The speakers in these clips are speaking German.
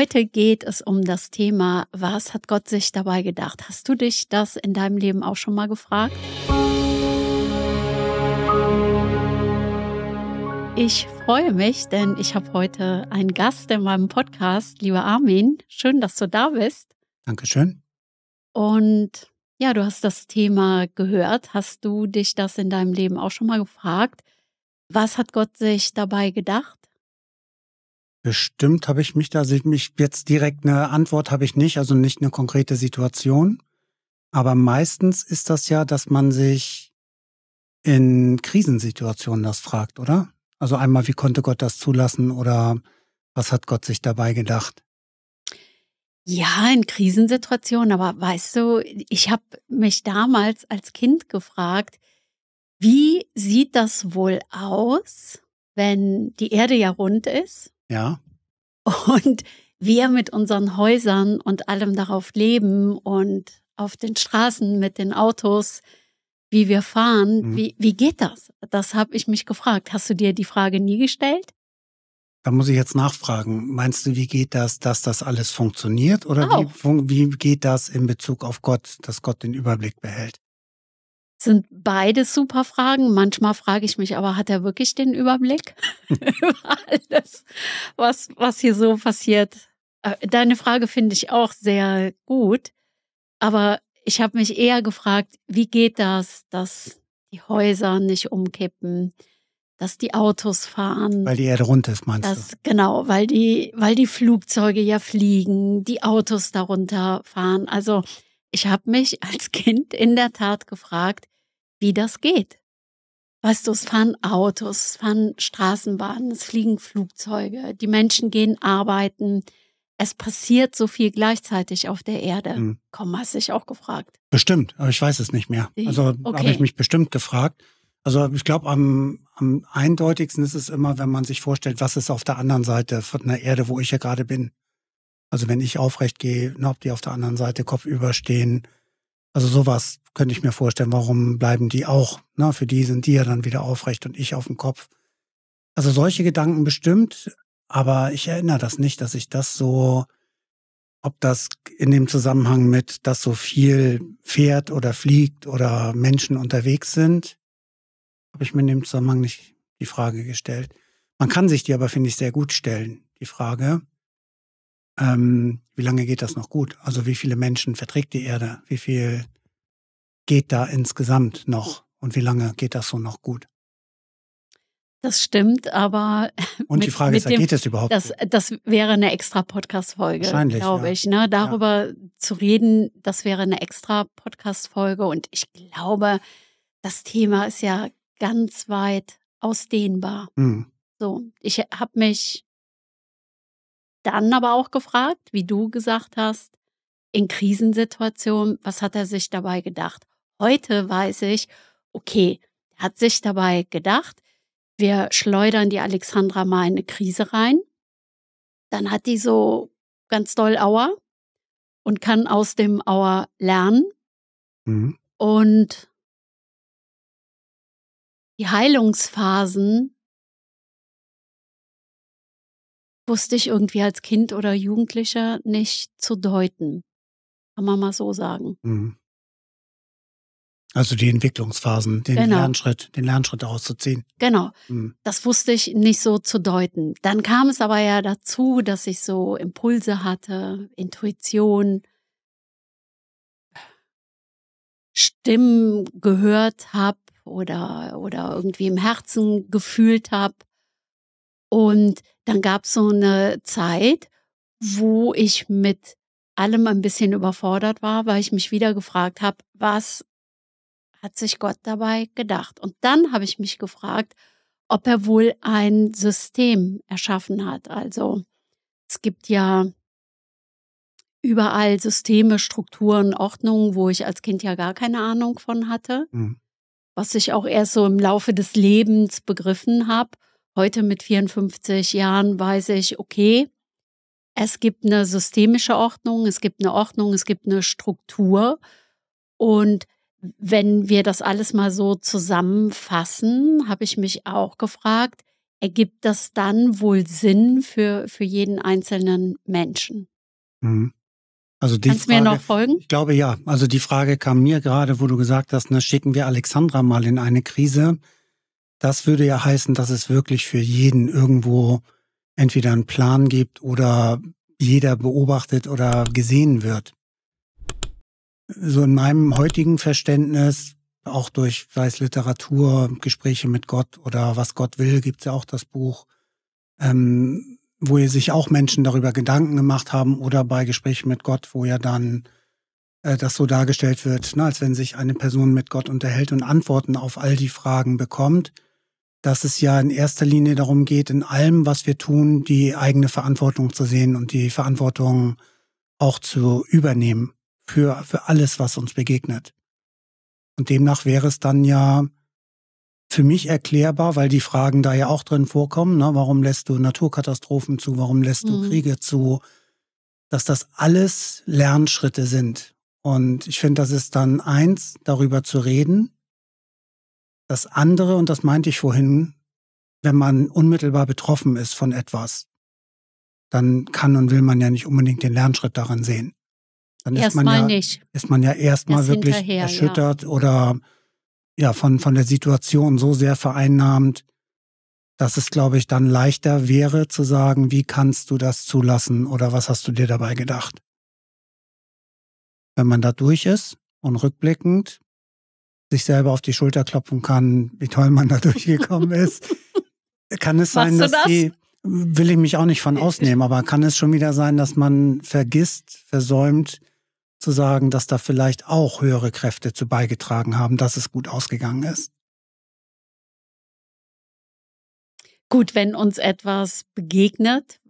Heute geht es um das Thema, was hat Gott sich dabei gedacht? Hast du dich das in deinem Leben auch schon mal gefragt? Ich freue mich, denn ich habe heute einen Gast in meinem Podcast, lieber Armin. Schön, dass du da bist. Dankeschön. Und ja, du hast das Thema gehört. Hast du dich das in deinem Leben auch schon mal gefragt? Was hat Gott sich dabei gedacht? Bestimmt habe ich mich da, also mich jetzt direkt eine Antwort habe ich nicht, also nicht eine konkrete Situation. Aber meistens ist das ja, dass man sich in Krisensituationen das fragt, oder? Also einmal, wie konnte Gott das zulassen oder was hat Gott sich dabei gedacht? Ja, in Krisensituationen, aber weißt du, ich habe mich damals als Kind gefragt, wie sieht das wohl aus, wenn die Erde ja rund ist ja. Und wir mit unseren Häusern und allem darauf leben und auf den Straßen mit den Autos, wie wir fahren, mhm. wie, wie geht das? Das habe ich mich gefragt. Hast du dir die Frage nie gestellt? Da muss ich jetzt nachfragen. Meinst du, wie geht das, dass das alles funktioniert? Oder wie, wie geht das in Bezug auf Gott, dass Gott den Überblick behält? sind beides super Fragen. Manchmal frage ich mich aber, hat er wirklich den Überblick über alles, was, was hier so passiert? Äh, deine Frage finde ich auch sehr gut. Aber ich habe mich eher gefragt, wie geht das, dass die Häuser nicht umkippen, dass die Autos fahren. Weil die Erde runter ist, meinst dass, du? Genau, weil die, weil die Flugzeuge ja fliegen, die Autos darunter fahren. Also ich habe mich als Kind in der Tat gefragt, wie das geht. Weißt du, es fahren Autos, es fahren Straßenbahnen, es fliegen Flugzeuge, die Menschen gehen arbeiten. Es passiert so viel gleichzeitig auf der Erde. Mhm. Komm, hast dich auch gefragt. Bestimmt, aber ich weiß es nicht mehr. Also okay. habe ich mich bestimmt gefragt. Also ich glaube, am, am eindeutigsten ist es immer, wenn man sich vorstellt, was ist auf der anderen Seite von der Erde, wo ich ja gerade bin. Also wenn ich aufrecht gehe, ne, ob die auf der anderen Seite Kopf überstehen. Also sowas könnte ich mir vorstellen. Warum bleiben die auch? Ne? Für die sind die ja dann wieder aufrecht und ich auf dem Kopf. Also solche Gedanken bestimmt, aber ich erinnere das nicht, dass ich das so, ob das in dem Zusammenhang mit, dass so viel fährt oder fliegt oder Menschen unterwegs sind, habe ich mir in dem Zusammenhang nicht die Frage gestellt. Man kann sich die aber, finde ich, sehr gut stellen, die Frage ähm, wie lange geht das noch gut? Also wie viele Menschen verträgt die Erde? Wie viel geht da insgesamt noch? Und wie lange geht das so noch gut? Das stimmt, aber. Und mit, die Frage ist, dem, geht es überhaupt? Das, das wäre eine extra Podcast-Folge, glaube ja. ich. Ne? Darüber ja. zu reden, das wäre eine extra Podcast-Folge. Und ich glaube, das Thema ist ja ganz weit ausdehnbar. Mhm. So, ich habe mich dann aber auch gefragt, wie du gesagt hast, in Krisensituationen, was hat er sich dabei gedacht? Heute weiß ich, okay, er hat sich dabei gedacht, wir schleudern die Alexandra mal in eine Krise rein. Dann hat die so ganz doll Auer und kann aus dem Auer lernen. Mhm. Und die Heilungsphasen wusste ich irgendwie als Kind oder Jugendlicher nicht zu deuten. Kann man mal so sagen. Mhm. Also die Entwicklungsphasen, den genau. Lernschritt, den Lernschritt auszuziehen. Genau. Mhm. Das wusste ich nicht so zu deuten. Dann kam es aber ja dazu, dass ich so Impulse hatte, Intuition, Stimmen gehört habe oder, oder irgendwie im Herzen gefühlt habe. Und dann gab es so eine Zeit, wo ich mit allem ein bisschen überfordert war, weil ich mich wieder gefragt habe, was hat sich Gott dabei gedacht? Und dann habe ich mich gefragt, ob er wohl ein System erschaffen hat. Also es gibt ja überall Systeme, Strukturen, Ordnungen, wo ich als Kind ja gar keine Ahnung von hatte, mhm. was ich auch erst so im Laufe des Lebens begriffen habe. Heute mit 54 Jahren weiß ich, okay, es gibt eine systemische Ordnung, es gibt eine Ordnung, es gibt eine Struktur. Und wenn wir das alles mal so zusammenfassen, habe ich mich auch gefragt, ergibt das dann wohl Sinn für, für jeden einzelnen Menschen? Mhm. Also die Kannst du mir noch folgen? Ich glaube ja. Also die Frage kam mir gerade, wo du gesagt hast, na, ne, schicken wir Alexandra mal in eine Krise. Das würde ja heißen, dass es wirklich für jeden irgendwo entweder einen Plan gibt oder jeder beobachtet oder gesehen wird. So in meinem heutigen Verständnis, auch durch, weiß Literatur, Gespräche mit Gott oder was Gott will, gibt es ja auch das Buch, ähm, wo sich auch Menschen darüber Gedanken gemacht haben oder bei Gesprächen mit Gott, wo ja dann äh, das so dargestellt wird, ne, als wenn sich eine Person mit Gott unterhält und Antworten auf all die Fragen bekommt dass es ja in erster Linie darum geht, in allem, was wir tun, die eigene Verantwortung zu sehen und die Verantwortung auch zu übernehmen für, für alles, was uns begegnet. Und demnach wäre es dann ja für mich erklärbar, weil die Fragen da ja auch drin vorkommen, ne? warum lässt du Naturkatastrophen zu, warum lässt mhm. du Kriege zu, dass das alles Lernschritte sind. Und ich finde, das ist dann eins, darüber zu reden das andere, und das meinte ich vorhin, wenn man unmittelbar betroffen ist von etwas, dann kann und will man ja nicht unbedingt den Lernschritt darin sehen. Dann erst ist man ja nicht. ist man ja erstmal wirklich erschüttert ja. oder ja von von der Situation so sehr vereinnahmt, dass es glaube ich dann leichter wäre zu sagen, wie kannst du das zulassen oder was hast du dir dabei gedacht? Wenn man da durch ist und rückblickend sich selber auf die Schulter klopfen kann, wie toll man da durchgekommen ist. kann es sein, dass das? die, will ich mich auch nicht von ausnehmen, aber kann es schon wieder sein, dass man vergisst, versäumt zu sagen, dass da vielleicht auch höhere Kräfte zu beigetragen haben, dass es gut ausgegangen ist? Gut, wenn uns etwas begegnet,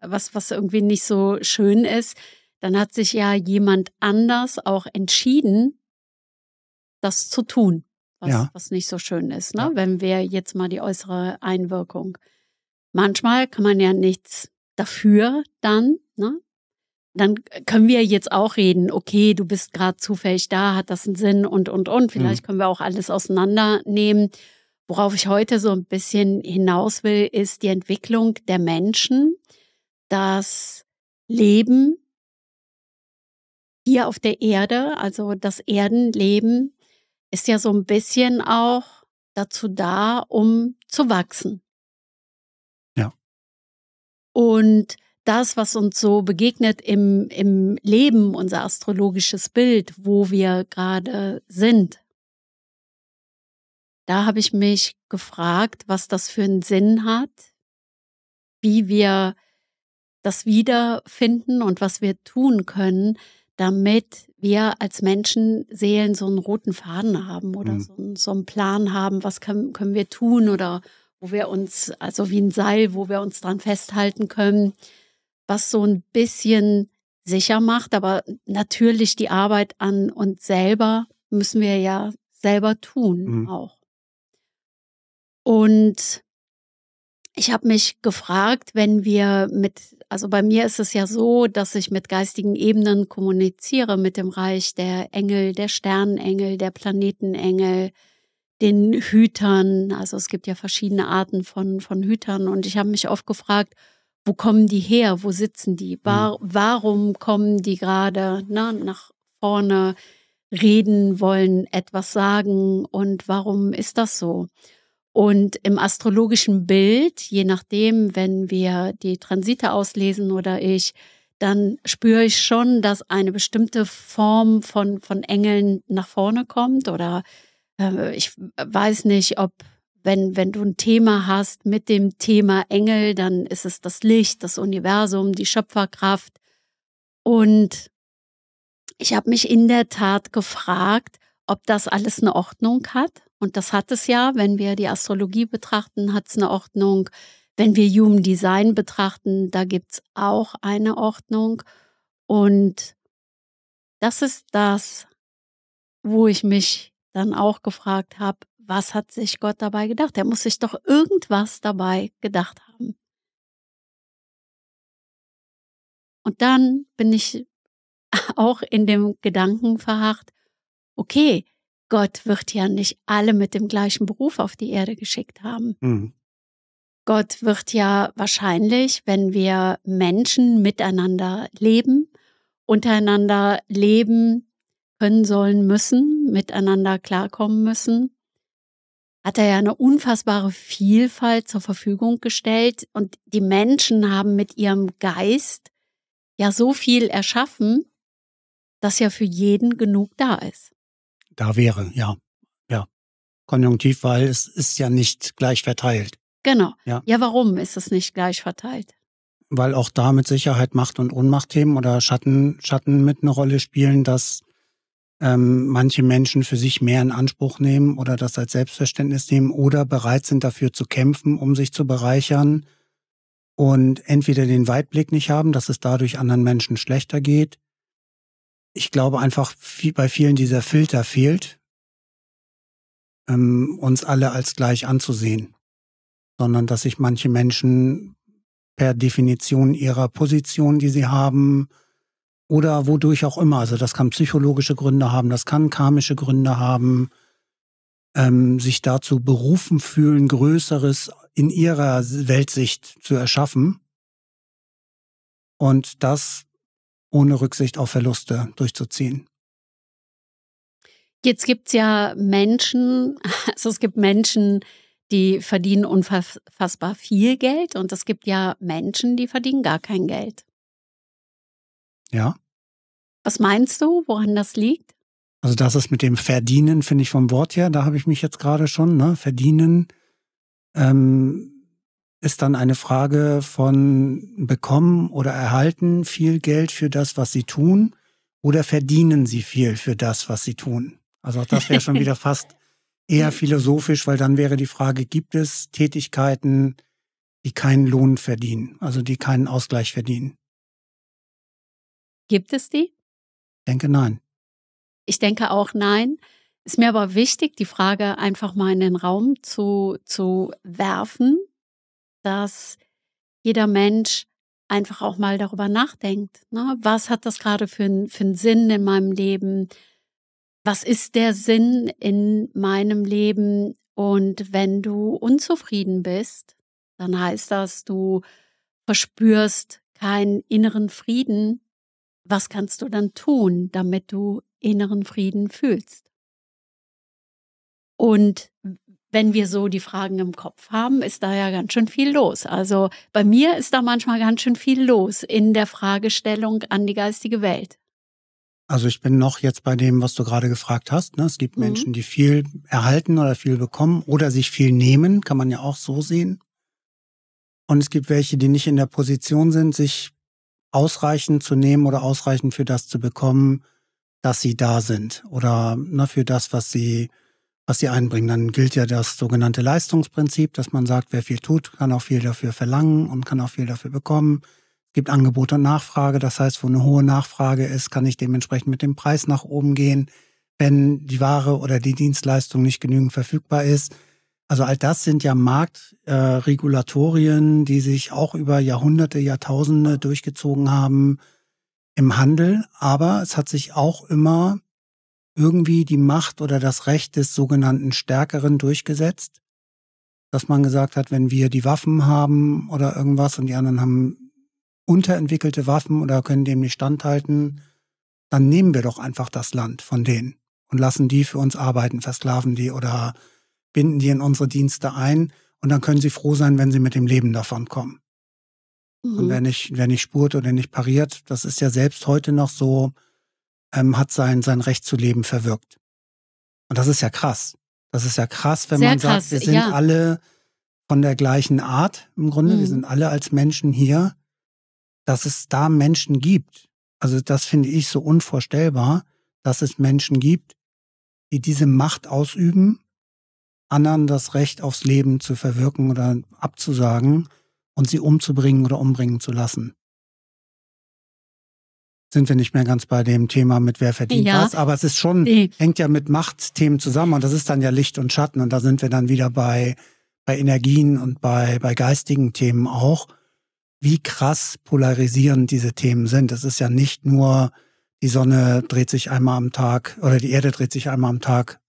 was, was irgendwie nicht so schön ist, dann hat sich ja jemand anders auch entschieden, das zu tun, was, ja. was nicht so schön ist, ne? Ja. wenn wir jetzt mal die äußere Einwirkung. Manchmal kann man ja nichts dafür dann, ne? dann können wir jetzt auch reden, okay, du bist gerade zufällig da, hat das einen Sinn und, und, und. Mhm. Vielleicht mhm. können wir auch alles auseinandernehmen. Worauf ich heute so ein bisschen hinaus will, ist die Entwicklung der Menschen, das Leben hier auf der Erde, also das Erdenleben ist ja so ein bisschen auch dazu da, um zu wachsen. Ja. Und das, was uns so begegnet im, im Leben, unser astrologisches Bild, wo wir gerade sind, da habe ich mich gefragt, was das für einen Sinn hat, wie wir das wiederfinden und was wir tun können, damit wir als Menschen Seelen so einen roten Faden haben oder mhm. so, einen, so, einen, Plan haben, was können, können wir tun oder wo wir uns, also wie ein Seil, wo wir uns dran festhalten können, was so ein bisschen sicher macht. Aber natürlich die Arbeit an uns selber müssen wir ja selber tun mhm. auch. Und ich habe mich gefragt, wenn wir mit, also bei mir ist es ja so, dass ich mit geistigen Ebenen kommuniziere, mit dem Reich der Engel, der Sternenengel, der Planetenengel, den Hütern. Also es gibt ja verschiedene Arten von, von Hütern. Und ich habe mich oft gefragt, wo kommen die her? Wo sitzen die? Mhm. War, warum kommen die gerade ne, nach vorne, reden wollen, etwas sagen? Und warum ist das so? Und im astrologischen Bild, je nachdem, wenn wir die Transite auslesen oder ich, dann spüre ich schon, dass eine bestimmte Form von, von Engeln nach vorne kommt. Oder äh, ich weiß nicht, ob, wenn, wenn du ein Thema hast mit dem Thema Engel, dann ist es das Licht, das Universum, die Schöpferkraft. Und ich habe mich in der Tat gefragt, ob das alles eine Ordnung hat und das hat es ja, wenn wir die Astrologie betrachten, hat es eine Ordnung. Wenn wir Human Design betrachten, da gibt es auch eine Ordnung. Und das ist das, wo ich mich dann auch gefragt habe, was hat sich Gott dabei gedacht? Er muss sich doch irgendwas dabei gedacht haben. Und dann bin ich auch in dem Gedanken verharrt, okay, Gott wird ja nicht alle mit dem gleichen Beruf auf die Erde geschickt haben. Mhm. Gott wird ja wahrscheinlich, wenn wir Menschen miteinander leben, untereinander leben können sollen müssen, miteinander klarkommen müssen, hat er ja eine unfassbare Vielfalt zur Verfügung gestellt und die Menschen haben mit ihrem Geist ja so viel erschaffen, dass ja für jeden genug da ist da wäre, ja. Ja. Konjunktiv, weil es ist ja nicht gleich verteilt. Genau. Ja, ja warum ist es nicht gleich verteilt? Weil auch da mit Sicherheit Macht- und Ohnmachtthemen oder Schatten, Schatten mit eine Rolle spielen, dass ähm, manche Menschen für sich mehr in Anspruch nehmen oder das als Selbstverständnis nehmen oder bereit sind dafür zu kämpfen, um sich zu bereichern und entweder den Weitblick nicht haben, dass es dadurch anderen Menschen schlechter geht ich glaube einfach, wie bei vielen dieser Filter fehlt, ähm, uns alle als gleich anzusehen, sondern dass sich manche Menschen per Definition ihrer Position, die sie haben, oder wodurch auch immer, also das kann psychologische Gründe haben, das kann karmische Gründe haben, ähm, sich dazu berufen fühlen, Größeres in ihrer Weltsicht zu erschaffen. Und das ohne Rücksicht auf Verluste durchzuziehen. Jetzt gibt es ja Menschen, also es gibt Menschen, die verdienen unfassbar viel Geld und es gibt ja Menschen, die verdienen gar kein Geld. Ja. Was meinst du, woran das liegt? Also das ist mit dem Verdienen, finde ich vom Wort her, da habe ich mich jetzt gerade schon, ne? Verdienen. Ähm, ist dann eine Frage von bekommen oder erhalten viel Geld für das, was sie tun, oder verdienen sie viel für das, was sie tun? Also auch das wäre schon wieder fast eher philosophisch, weil dann wäre die Frage, gibt es Tätigkeiten, die keinen Lohn verdienen, also die keinen Ausgleich verdienen? Gibt es die? Ich denke nein. Ich denke auch nein. Ist mir aber wichtig, die Frage einfach mal in den Raum zu, zu werfen, dass jeder Mensch einfach auch mal darüber nachdenkt. Ne? Was hat das gerade für, für einen Sinn in meinem Leben? Was ist der Sinn in meinem Leben? Und wenn du unzufrieden bist, dann heißt das, du verspürst keinen inneren Frieden. Was kannst du dann tun, damit du inneren Frieden fühlst? Und wenn wir so die Fragen im Kopf haben, ist da ja ganz schön viel los. Also bei mir ist da manchmal ganz schön viel los in der Fragestellung an die geistige Welt. Also ich bin noch jetzt bei dem, was du gerade gefragt hast. Ne? Es gibt mhm. Menschen, die viel erhalten oder viel bekommen oder sich viel nehmen, kann man ja auch so sehen. Und es gibt welche, die nicht in der Position sind, sich ausreichend zu nehmen oder ausreichend für das zu bekommen, dass sie da sind oder ne, für das, was sie was sie einbringen. Dann gilt ja das sogenannte Leistungsprinzip, dass man sagt, wer viel tut, kann auch viel dafür verlangen und kann auch viel dafür bekommen. Es gibt Angebot und Nachfrage, das heißt, wo eine hohe Nachfrage ist, kann ich dementsprechend mit dem Preis nach oben gehen, wenn die Ware oder die Dienstleistung nicht genügend verfügbar ist. Also all das sind ja Marktregulatorien, äh, die sich auch über Jahrhunderte, Jahrtausende durchgezogen haben im Handel, aber es hat sich auch immer irgendwie die Macht oder das Recht des sogenannten Stärkeren durchgesetzt. Dass man gesagt hat, wenn wir die Waffen haben oder irgendwas und die anderen haben unterentwickelte Waffen oder können dem nicht standhalten, dann nehmen wir doch einfach das Land von denen und lassen die für uns arbeiten, versklaven die oder binden die in unsere Dienste ein und dann können sie froh sein, wenn sie mit dem Leben davon kommen. Mhm. Und wer nicht, wer nicht spurt oder nicht pariert, das ist ja selbst heute noch so, ähm, hat sein, sein Recht zu leben verwirkt. Und das ist ja krass. Das ist ja krass, wenn Sehr man krass, sagt, wir sind ja. alle von der gleichen Art im Grunde, mhm. wir sind alle als Menschen hier, dass es da Menschen gibt. Also das finde ich so unvorstellbar, dass es Menschen gibt, die diese Macht ausüben, anderen das Recht aufs Leben zu verwirken oder abzusagen und sie umzubringen oder umbringen zu lassen sind wir nicht mehr ganz bei dem Thema mit wer verdient ja. was. Aber es ist schon, nee. hängt ja mit Machtthemen zusammen und das ist dann ja Licht und Schatten und da sind wir dann wieder bei, bei Energien und bei, bei geistigen Themen auch, wie krass polarisierend diese Themen sind. Es ist ja nicht nur, die Sonne dreht sich einmal am Tag oder die Erde dreht sich einmal am Tag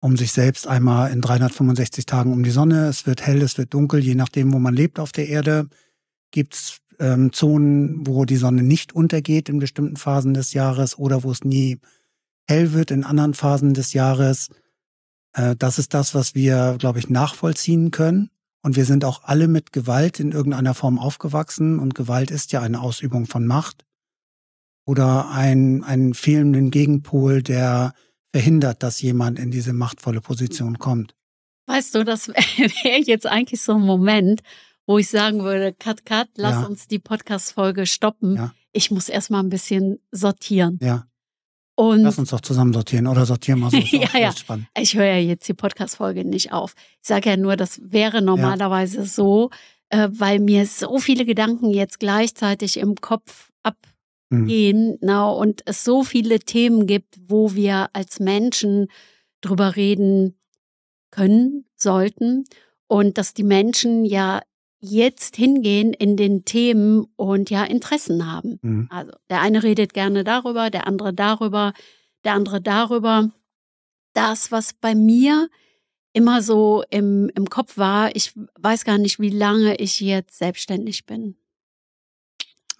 um sich selbst einmal in 365 Tagen um die Sonne. Es wird hell, es wird dunkel, je nachdem, wo man lebt auf der Erde, gibt es ähm, Zonen, wo die Sonne nicht untergeht in bestimmten Phasen des Jahres oder wo es nie hell wird in anderen Phasen des Jahres. Äh, das ist das, was wir, glaube ich, nachvollziehen können. Und wir sind auch alle mit Gewalt in irgendeiner Form aufgewachsen. Und Gewalt ist ja eine Ausübung von Macht oder ein, einen fehlenden Gegenpol, der verhindert, dass jemand in diese machtvolle Position kommt. Weißt du, das wäre jetzt eigentlich so ein Moment, wo ich sagen würde, cut, cut, lass ja. uns die Podcast-Folge stoppen. Ja. Ich muss erstmal ein bisschen sortieren. Ja. Und lass uns doch zusammen sortieren oder sortieren wir so. ja, ja. Spannend. Ich höre ja jetzt die Podcast-Folge nicht auf. Ich sage ja nur, das wäre normalerweise ja. so, äh, weil mir so viele Gedanken jetzt gleichzeitig im Kopf mhm. abgehen. Mhm. Na, und es so viele Themen gibt, wo wir als Menschen drüber reden können, sollten. Und dass die Menschen ja jetzt hingehen in den Themen und ja Interessen haben. Mhm. Also der eine redet gerne darüber, der andere darüber, der andere darüber. Das, was bei mir immer so im, im Kopf war, ich weiß gar nicht, wie lange ich jetzt selbstständig bin.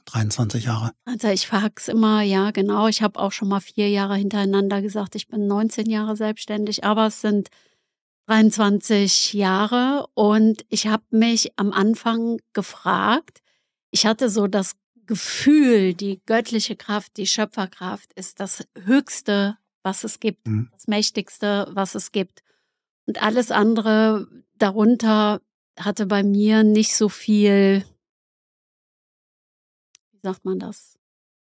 23 Jahre. Also ich frag's immer, ja genau, ich habe auch schon mal vier Jahre hintereinander gesagt, ich bin 19 Jahre selbstständig, aber es sind 23 Jahre und ich habe mich am Anfang gefragt, ich hatte so das Gefühl, die göttliche Kraft, die Schöpferkraft ist das Höchste, was es gibt, mhm. das Mächtigste, was es gibt. Und alles andere darunter hatte bei mir nicht so viel, wie sagt man das?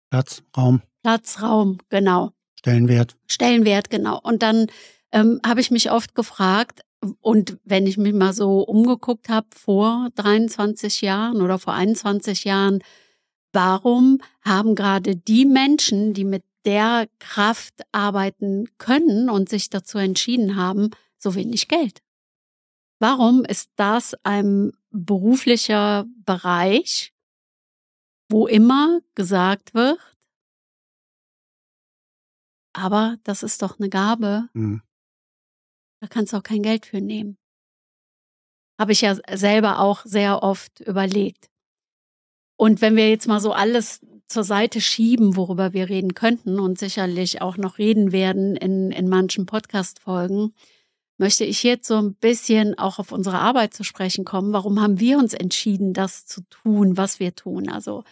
Platz, Raum. Platz, Raum, genau. Stellenwert. Stellenwert, genau. Und dann ähm, habe ich mich oft gefragt, und wenn ich mich mal so umgeguckt habe vor 23 Jahren oder vor 21 Jahren, warum haben gerade die Menschen, die mit der Kraft arbeiten können und sich dazu entschieden haben, so wenig Geld? Warum ist das ein beruflicher Bereich, wo immer gesagt wird, aber das ist doch eine Gabe, mhm. Da kannst du auch kein Geld für nehmen. Habe ich ja äh, selber auch sehr oft überlegt. Und wenn wir jetzt mal so alles zur Seite schieben, worüber wir reden könnten und sicherlich auch noch reden werden in, in manchen Podcast-Folgen, möchte ich jetzt so ein bisschen auch auf unsere Arbeit zu sprechen kommen. Warum haben wir uns entschieden, das zu tun, was wir tun? Also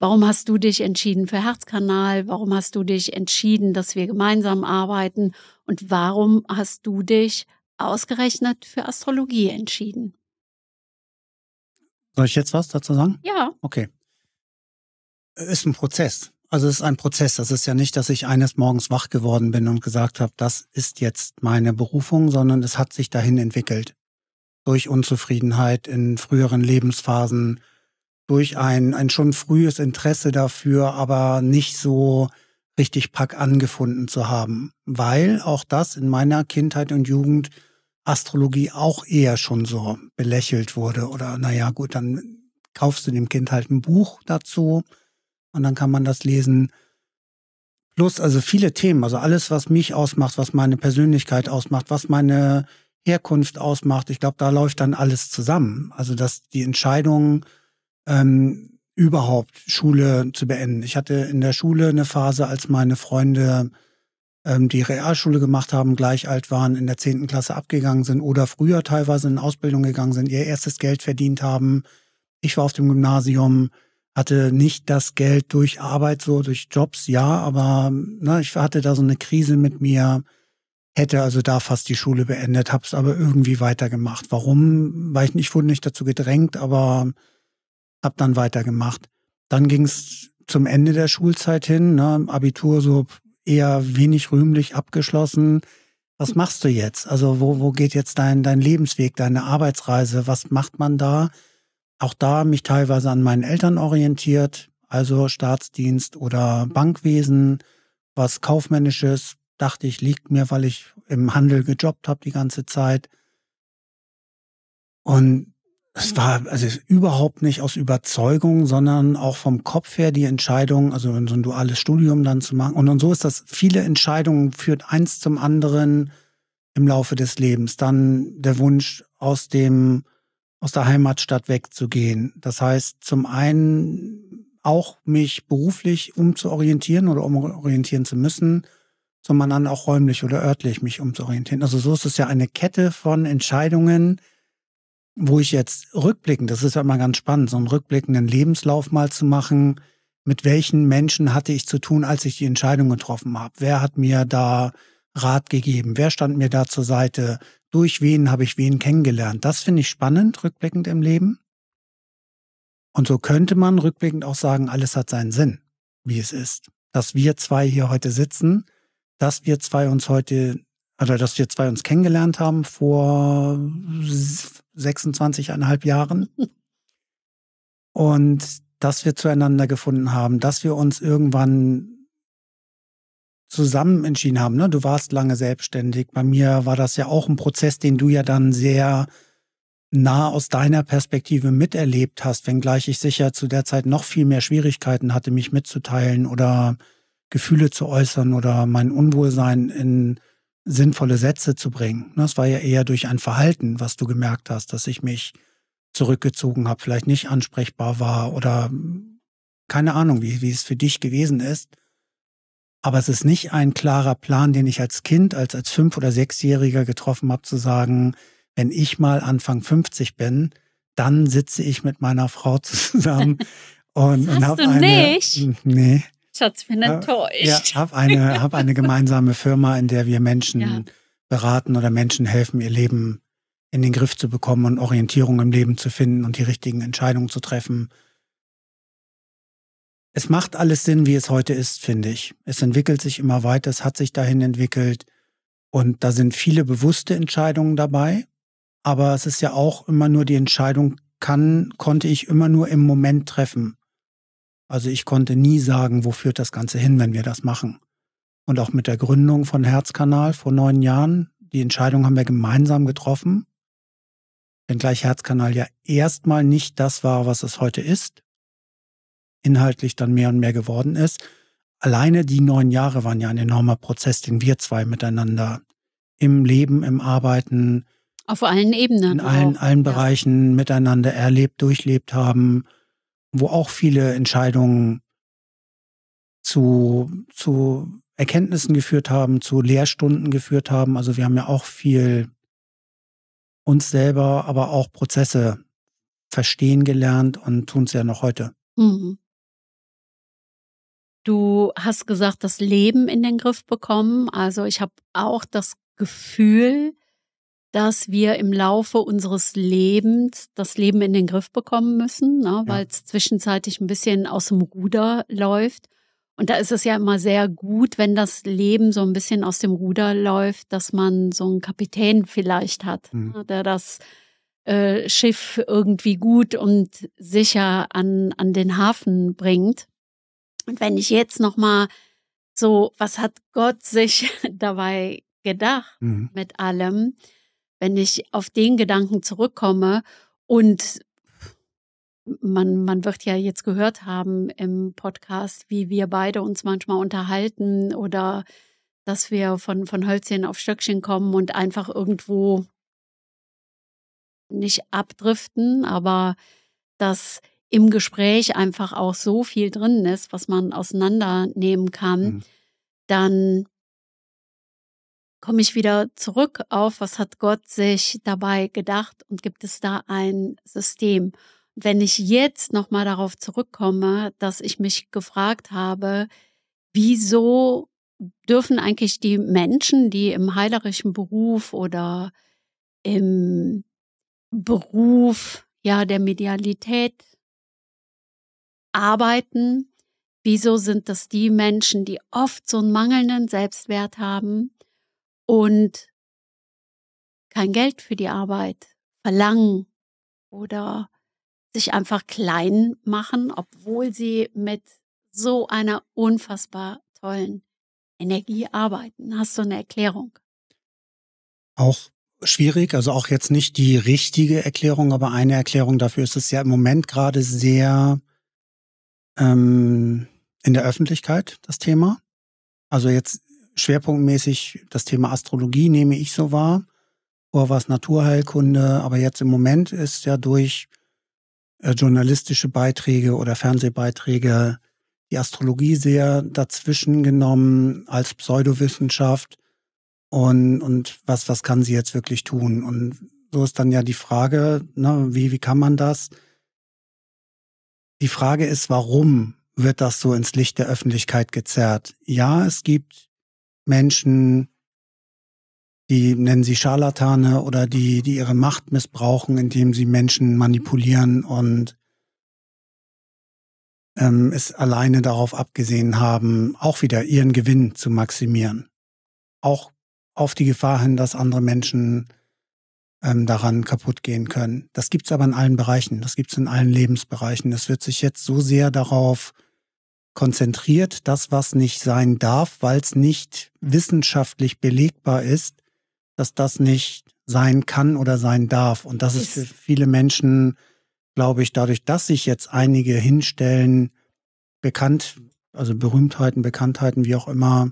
Warum hast du dich entschieden für Herzkanal? Warum hast du dich entschieden, dass wir gemeinsam arbeiten? Und warum hast du dich ausgerechnet für Astrologie entschieden? Soll ich jetzt was dazu sagen? Ja. Okay. Ist ein Prozess. Also es ist ein Prozess. Das ist ja nicht, dass ich eines Morgens wach geworden bin und gesagt habe, das ist jetzt meine Berufung, sondern es hat sich dahin entwickelt. Durch Unzufriedenheit in früheren Lebensphasen, durch ein, ein schon frühes Interesse dafür, aber nicht so richtig Pack angefunden zu haben, weil auch das in meiner Kindheit und Jugend Astrologie auch eher schon so belächelt wurde oder naja gut, dann kaufst du dem Kind halt ein Buch dazu und dann kann man das lesen. Plus also viele Themen, also alles, was mich ausmacht, was meine Persönlichkeit ausmacht, was meine Herkunft ausmacht, ich glaube, da läuft dann alles zusammen. Also dass die Entscheidungen ähm, überhaupt Schule zu beenden. Ich hatte in der Schule eine Phase, als meine Freunde ähm, die Realschule gemacht haben, gleich alt waren, in der zehnten Klasse abgegangen sind oder früher teilweise in Ausbildung gegangen sind, ihr erstes Geld verdient haben. Ich war auf dem Gymnasium, hatte nicht das Geld durch Arbeit, so durch Jobs, ja, aber na, ne, ich hatte da so eine Krise mit mir, hätte also da fast die Schule beendet, hab's aber irgendwie weitergemacht. Warum? Weil ich, ich wurde nicht dazu gedrängt, aber habe dann weitergemacht. Dann ging es zum Ende der Schulzeit hin, ne, Abitur so eher wenig rühmlich abgeschlossen. Was machst du jetzt? Also wo, wo geht jetzt dein, dein Lebensweg, deine Arbeitsreise? Was macht man da? Auch da mich teilweise an meinen Eltern orientiert, also Staatsdienst oder Bankwesen, was kaufmännisches, dachte ich, liegt mir, weil ich im Handel gejobbt habe die ganze Zeit. Und es war also überhaupt nicht aus Überzeugung, sondern auch vom Kopf her die Entscheidung, also so ein duales Studium dann zu machen. Und, und so ist das. Viele Entscheidungen führt eins zum anderen im Laufe des Lebens. Dann der Wunsch, aus dem, aus der Heimatstadt wegzugehen. Das heißt, zum einen auch mich beruflich umzuorientieren oder umorientieren zu müssen, zum anderen auch räumlich oder örtlich mich umzuorientieren. Also so ist es ja eine Kette von Entscheidungen, wo ich jetzt rückblickend, das ist ja immer ganz spannend, so einen rückblickenden Lebenslauf mal zu machen. Mit welchen Menschen hatte ich zu tun, als ich die Entscheidung getroffen habe? Wer hat mir da Rat gegeben? Wer stand mir da zur Seite? Durch wen habe ich wen kennengelernt? Das finde ich spannend, rückblickend im Leben. Und so könnte man rückblickend auch sagen, alles hat seinen Sinn, wie es ist. Dass wir zwei hier heute sitzen, dass wir zwei uns heute also dass wir zwei uns kennengelernt haben vor 26,5 Jahren und dass wir zueinander gefunden haben, dass wir uns irgendwann zusammen entschieden haben. Ne? Du warst lange selbstständig. Bei mir war das ja auch ein Prozess, den du ja dann sehr nah aus deiner Perspektive miterlebt hast, wenngleich ich sicher zu der Zeit noch viel mehr Schwierigkeiten hatte, mich mitzuteilen oder Gefühle zu äußern oder mein Unwohlsein in sinnvolle Sätze zu bringen. Das ne, war ja eher durch ein Verhalten, was du gemerkt hast, dass ich mich zurückgezogen habe, vielleicht nicht ansprechbar war oder keine Ahnung, wie, wie es für dich gewesen ist. Aber es ist nicht ein klarer Plan, den ich als Kind, als als fünf oder sechsjähriger getroffen habe, zu sagen, wenn ich mal Anfang 50 bin, dann sitze ich mit meiner Frau zusammen und, und habe eine. Nicht? Nee. Schatz, bin enttäuscht. Ja, habe eine, hab eine gemeinsame Firma, in der wir Menschen ja. beraten oder Menschen helfen, ihr Leben in den Griff zu bekommen und Orientierung im Leben zu finden und die richtigen Entscheidungen zu treffen. Es macht alles Sinn, wie es heute ist, finde ich. Es entwickelt sich immer weiter, es hat sich dahin entwickelt und da sind viele bewusste Entscheidungen dabei, aber es ist ja auch immer nur die Entscheidung, kann, konnte ich immer nur im Moment treffen. Also ich konnte nie sagen, wo führt das Ganze hin, wenn wir das machen. Und auch mit der Gründung von Herzkanal vor neun Jahren, die Entscheidung haben wir gemeinsam getroffen. Wenngleich Herzkanal ja erstmal nicht das war, was es heute ist, inhaltlich dann mehr und mehr geworden ist. Alleine die neun Jahre waren ja ein enormer Prozess, den wir zwei miteinander im Leben, im Arbeiten, auf allen Ebenen, in allen, auch. allen Bereichen ja. miteinander erlebt, durchlebt haben wo auch viele Entscheidungen zu, zu Erkenntnissen geführt haben, zu Lehrstunden geführt haben. Also wir haben ja auch viel uns selber, aber auch Prozesse verstehen gelernt und tun es ja noch heute. Mhm. Du hast gesagt, das Leben in den Griff bekommen. Also ich habe auch das Gefühl, dass wir im Laufe unseres Lebens das Leben in den Griff bekommen müssen, ne, weil es ja. zwischenzeitlich ein bisschen aus dem Ruder läuft. Und da ist es ja immer sehr gut, wenn das Leben so ein bisschen aus dem Ruder läuft, dass man so einen Kapitän vielleicht hat, mhm. ne, der das äh, Schiff irgendwie gut und sicher an, an den Hafen bringt. Und wenn ich jetzt nochmal so, was hat Gott sich dabei gedacht mhm. mit allem? wenn ich auf den Gedanken zurückkomme und man, man wird ja jetzt gehört haben im Podcast, wie wir beide uns manchmal unterhalten oder dass wir von, von Hölzchen auf Stöckchen kommen und einfach irgendwo nicht abdriften, aber dass im Gespräch einfach auch so viel drin ist, was man auseinandernehmen kann, mhm. dann komme ich wieder zurück auf, was hat Gott sich dabei gedacht und gibt es da ein System? wenn ich jetzt nochmal darauf zurückkomme, dass ich mich gefragt habe, wieso dürfen eigentlich die Menschen, die im heilerischen Beruf oder im Beruf ja der Medialität arbeiten, wieso sind das die Menschen, die oft so einen mangelnden Selbstwert haben, und kein Geld für die Arbeit verlangen oder sich einfach klein machen, obwohl sie mit so einer unfassbar tollen Energie arbeiten. Hast du eine Erklärung? Auch schwierig, also auch jetzt nicht die richtige Erklärung, aber eine Erklärung dafür ist es ja im Moment gerade sehr ähm, in der Öffentlichkeit, das Thema. Also jetzt schwerpunktmäßig das Thema Astrologie nehme ich so wahr. Vorher war es Naturheilkunde, aber jetzt im Moment ist ja durch äh, journalistische Beiträge oder Fernsehbeiträge die Astrologie sehr dazwischen genommen als Pseudowissenschaft und, und was, was kann sie jetzt wirklich tun? Und so ist dann ja die Frage, ne, wie, wie kann man das? Die Frage ist, warum wird das so ins Licht der Öffentlichkeit gezerrt? Ja, es gibt Menschen, die nennen sie Scharlatane oder die, die ihre Macht missbrauchen, indem sie Menschen mhm. manipulieren und ähm, es alleine darauf abgesehen haben, auch wieder ihren Gewinn zu maximieren. Auch auf die Gefahr hin, dass andere Menschen ähm, daran kaputt gehen können. Das gibt es aber in allen Bereichen, das gibt es in allen Lebensbereichen. Es wird sich jetzt so sehr darauf konzentriert das, was nicht sein darf, weil es nicht wissenschaftlich belegbar ist, dass das nicht sein kann oder sein darf. Und das ist für viele Menschen, glaube ich, dadurch, dass sich jetzt einige hinstellen, bekannt, also Berühmtheiten, Bekanntheiten, wie auch immer,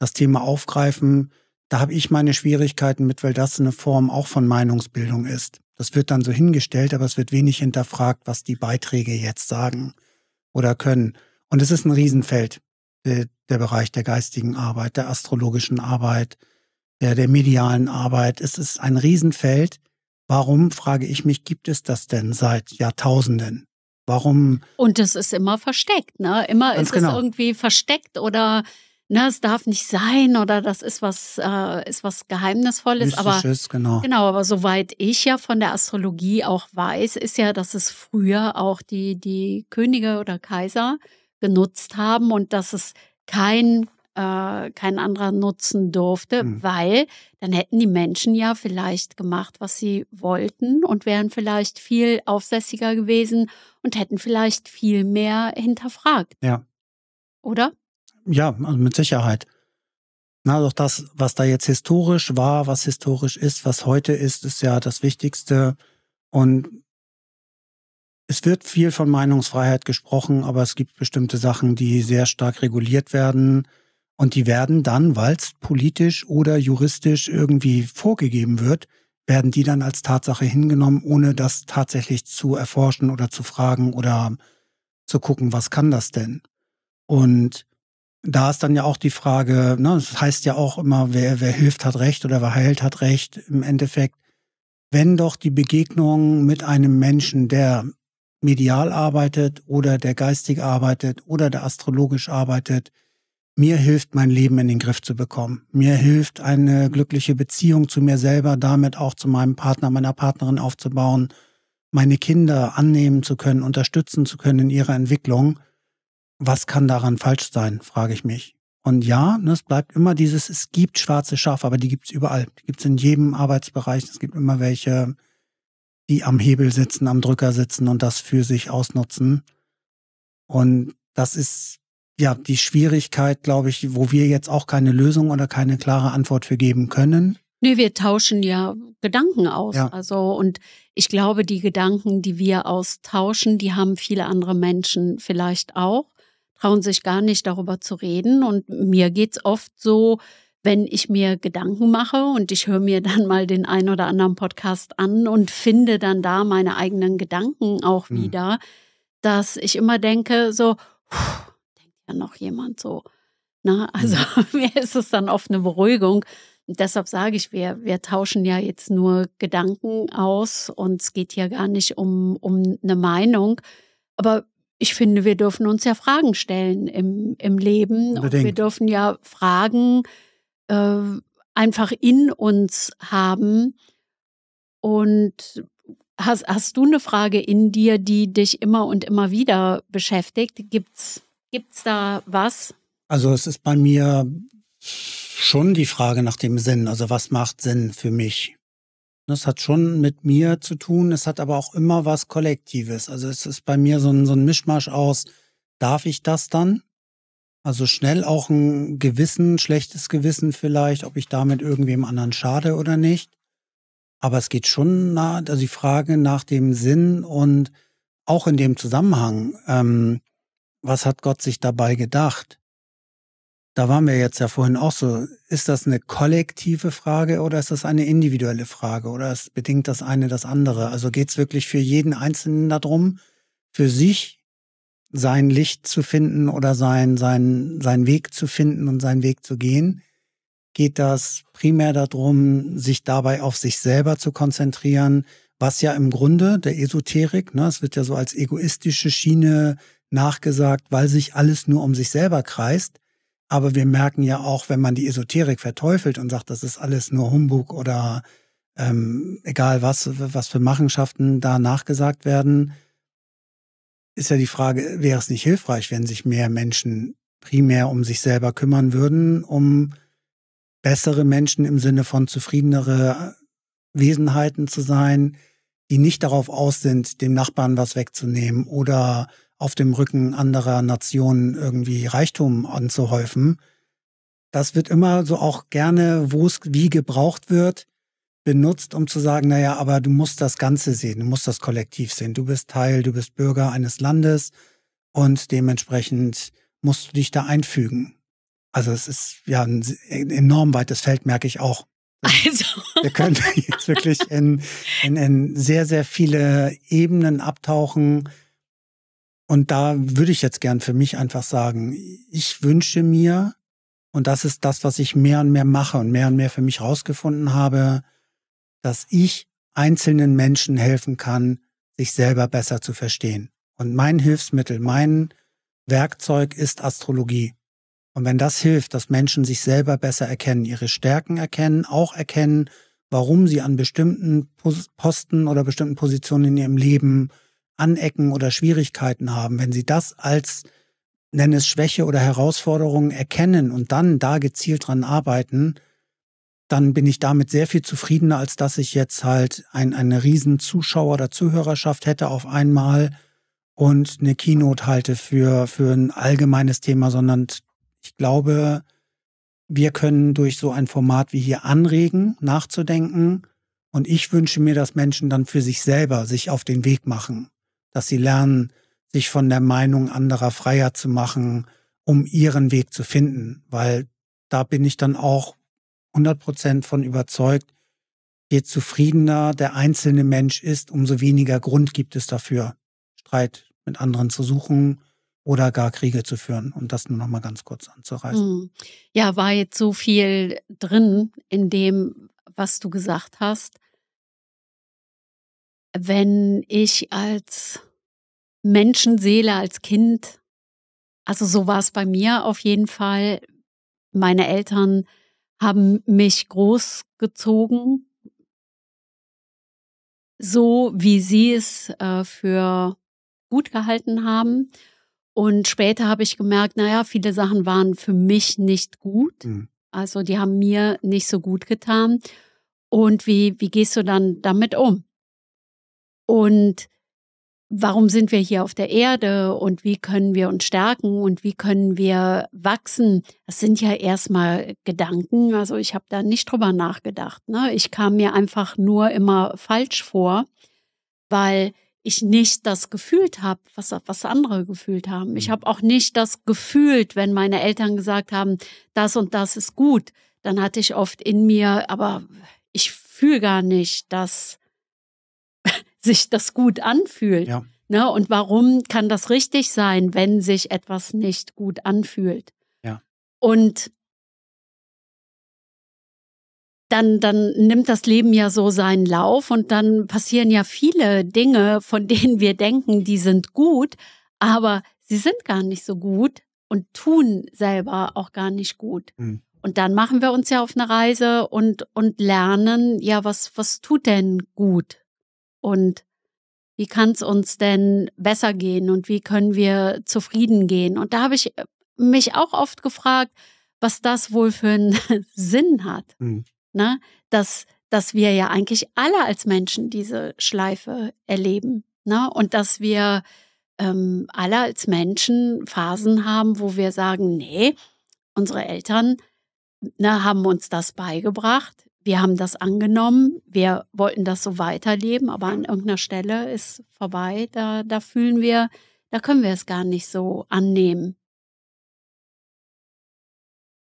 das Thema aufgreifen. Da habe ich meine Schwierigkeiten mit, weil das eine Form auch von Meinungsbildung ist. Das wird dann so hingestellt, aber es wird wenig hinterfragt, was die Beiträge jetzt sagen oder können. Und es ist ein Riesenfeld, der, äh, der Bereich der geistigen Arbeit, der astrologischen Arbeit, der, der medialen Arbeit. Es ist ein Riesenfeld. Warum, frage ich mich, gibt es das denn seit Jahrtausenden? Warum? Und es ist immer versteckt, ne? Immer ist genau. es irgendwie versteckt oder ne, es darf nicht sein oder das ist was, äh, ist was Geheimnisvolles. Aber, genau. genau, aber soweit ich ja von der Astrologie auch weiß, ist ja, dass es früher auch die, die Könige oder Kaiser genutzt haben und dass es kein, äh, kein anderer nutzen durfte, mhm. weil dann hätten die Menschen ja vielleicht gemacht, was sie wollten und wären vielleicht viel aufsässiger gewesen und hätten vielleicht viel mehr hinterfragt. Ja. Oder? Ja, also mit Sicherheit. Na, doch das, was da jetzt historisch war, was historisch ist, was heute ist, ist ja das Wichtigste. Und es wird viel von Meinungsfreiheit gesprochen, aber es gibt bestimmte Sachen, die sehr stark reguliert werden. Und die werden dann, weil es politisch oder juristisch irgendwie vorgegeben wird, werden die dann als Tatsache hingenommen, ohne das tatsächlich zu erforschen oder zu fragen oder zu gucken, was kann das denn? Und da ist dann ja auch die Frage, ne, das heißt ja auch immer, wer, wer hilft hat Recht oder wer heilt hat Recht. Im Endeffekt, wenn doch die Begegnung mit einem Menschen, der medial arbeitet oder der geistig arbeitet oder der astrologisch arbeitet, mir hilft, mein Leben in den Griff zu bekommen. Mir hilft, eine glückliche Beziehung zu mir selber, damit auch zu meinem Partner, meiner Partnerin aufzubauen, meine Kinder annehmen zu können, unterstützen zu können in ihrer Entwicklung. Was kann daran falsch sein, frage ich mich. Und ja, ne, es bleibt immer dieses, es gibt schwarze Schafe, aber die gibt es überall. Die gibt es in jedem Arbeitsbereich. Es gibt immer welche, die am Hebel sitzen, am Drücker sitzen und das für sich ausnutzen. Und das ist ja die Schwierigkeit, glaube ich, wo wir jetzt auch keine Lösung oder keine klare Antwort für geben können. Nee, wir tauschen ja Gedanken aus. Ja. Also, und ich glaube, die Gedanken, die wir austauschen, die haben viele andere Menschen vielleicht auch, trauen sich gar nicht darüber zu reden. Und mir geht es oft so, wenn ich mir Gedanken mache und ich höre mir dann mal den ein oder anderen Podcast an und finde dann da meine eigenen Gedanken auch mhm. wieder, dass ich immer denke, so, pff, denkt ja noch jemand so. Na, ne? also mhm. mir ist es dann oft eine Beruhigung. Und deshalb sage ich, wir, wir tauschen ja jetzt nur Gedanken aus und es geht hier gar nicht um, um eine Meinung. Aber ich finde, wir dürfen uns ja Fragen stellen im, im Leben. Unbedingt. Und wir dürfen ja Fragen ähm, einfach in uns haben. Und hast, hast du eine Frage in dir, die dich immer und immer wieder beschäftigt? Gibt es da was? Also es ist bei mir schon die Frage nach dem Sinn. Also was macht Sinn für mich? Das hat schon mit mir zu tun. Es hat aber auch immer was Kollektives. Also es ist bei mir so ein, so ein Mischmasch aus, darf ich das dann? Also schnell auch ein Gewissen, schlechtes Gewissen vielleicht, ob ich damit irgendwem anderen schade oder nicht. Aber es geht schon nach, also die Frage nach dem Sinn und auch in dem Zusammenhang, ähm, was hat Gott sich dabei gedacht? Da waren wir jetzt ja vorhin auch so. Ist das eine kollektive Frage oder ist das eine individuelle Frage oder bedingt das eine das andere? Also geht es wirklich für jeden Einzelnen darum, für sich sein Licht zu finden oder sein, sein, seinen Weg zu finden und seinen Weg zu gehen, geht das primär darum, sich dabei auf sich selber zu konzentrieren, was ja im Grunde der Esoterik, ne, es wird ja so als egoistische Schiene nachgesagt, weil sich alles nur um sich selber kreist. Aber wir merken ja auch, wenn man die Esoterik verteufelt und sagt, das ist alles nur Humbug oder ähm, egal was, was für Machenschaften da nachgesagt werden, ist ja die Frage, wäre es nicht hilfreich, wenn sich mehr Menschen primär um sich selber kümmern würden, um bessere Menschen im Sinne von zufriedenere Wesenheiten zu sein, die nicht darauf aus sind, dem Nachbarn was wegzunehmen oder auf dem Rücken anderer Nationen irgendwie Reichtum anzuhäufen. Das wird immer so auch gerne, wo es wie gebraucht wird, benutzt, um zu sagen, naja, aber du musst das Ganze sehen, du musst das Kollektiv sehen, du bist Teil, du bist Bürger eines Landes und dementsprechend musst du dich da einfügen. Also es ist ja ein e, enorm weites Feld, merke ich auch. Also. Wir können jetzt wirklich in, in, in sehr, sehr viele Ebenen abtauchen. Und da würde ich jetzt gern für mich einfach sagen, ich wünsche mir, und das ist das, was ich mehr und mehr mache und mehr und mehr für mich rausgefunden habe, dass ich einzelnen Menschen helfen kann, sich selber besser zu verstehen. Und mein Hilfsmittel, mein Werkzeug ist Astrologie. Und wenn das hilft, dass Menschen sich selber besser erkennen, ihre Stärken erkennen, auch erkennen, warum sie an bestimmten Posten oder bestimmten Positionen in ihrem Leben anecken oder Schwierigkeiten haben, wenn sie das als, nenne es Schwäche oder Herausforderung, erkennen und dann da gezielt dran arbeiten, dann bin ich damit sehr viel zufriedener, als dass ich jetzt halt ein, eine riesen Zuschauer- oder Zuhörerschaft hätte auf einmal und eine Keynote halte für, für ein allgemeines Thema, sondern ich glaube, wir können durch so ein Format wie hier anregen, nachzudenken. Und ich wünsche mir, dass Menschen dann für sich selber sich auf den Weg machen, dass sie lernen, sich von der Meinung anderer freier zu machen, um ihren Weg zu finden, weil da bin ich dann auch 100 Prozent von überzeugt, je zufriedener der einzelne Mensch ist, umso weniger Grund gibt es dafür, Streit mit anderen zu suchen oder gar Kriege zu führen, um das nur noch mal ganz kurz anzureißen. Hm. Ja, war jetzt so viel drin in dem, was du gesagt hast. Wenn ich als Menschenseele, als Kind, also so war es bei mir auf jeden Fall, meine Eltern haben mich großgezogen, so wie sie es äh, für gut gehalten haben. Und später habe ich gemerkt, naja, viele Sachen waren für mich nicht gut. Mhm. Also die haben mir nicht so gut getan. Und wie, wie gehst du dann damit um? Und warum sind wir hier auf der Erde und wie können wir uns stärken und wie können wir wachsen. Das sind ja erstmal Gedanken. Also ich habe da nicht drüber nachgedacht. Ne? Ich kam mir einfach nur immer falsch vor, weil ich nicht das gefühlt habe, was, was andere gefühlt haben. Ich mhm. habe auch nicht das gefühlt, wenn meine Eltern gesagt haben, das und das ist gut. Dann hatte ich oft in mir, aber ich fühle gar nicht, dass sich das gut anfühlt. Ja. Ne? Und warum kann das richtig sein, wenn sich etwas nicht gut anfühlt? Ja. Und dann, dann nimmt das Leben ja so seinen Lauf und dann passieren ja viele Dinge, von denen wir denken, die sind gut, aber sie sind gar nicht so gut und tun selber auch gar nicht gut. Mhm. Und dann machen wir uns ja auf eine Reise und, und lernen, ja, was, was tut denn gut? und wie kann es uns denn besser gehen und wie können wir zufrieden gehen? Und da habe ich äh, mich auch oft gefragt, was das wohl für einen Sinn hat. Mhm. Ne? Dass, dass wir ja eigentlich alle als Menschen diese Schleife erleben. Ne? Und dass wir ähm, alle als Menschen Phasen haben, wo wir sagen, nee, unsere Eltern ne, haben uns das beigebracht wir haben das angenommen, wir wollten das so weiterleben, aber an mhm. irgendeiner Stelle ist vorbei, da, da fühlen wir, da können wir es gar nicht so annehmen.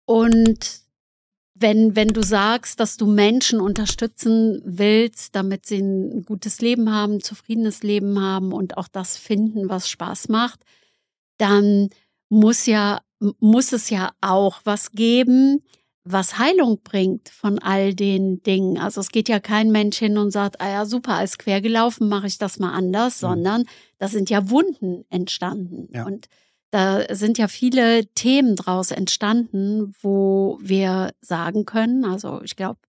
Und wenn, wenn du sagst, dass du Menschen unterstützen willst, damit sie ein gutes Leben haben, zufriedenes Leben haben und auch das finden, was Spaß macht, dann muss ja, muss es ja auch was geben, was Heilung bringt von all den Dingen. Also es geht ja kein Mensch hin und sagt, ah ja, super, ist quer gelaufen, mache ich das mal anders, mhm. sondern da sind ja Wunden entstanden. Ja. Und da sind ja viele Themen draus entstanden, wo wir sagen können, also ich glaube,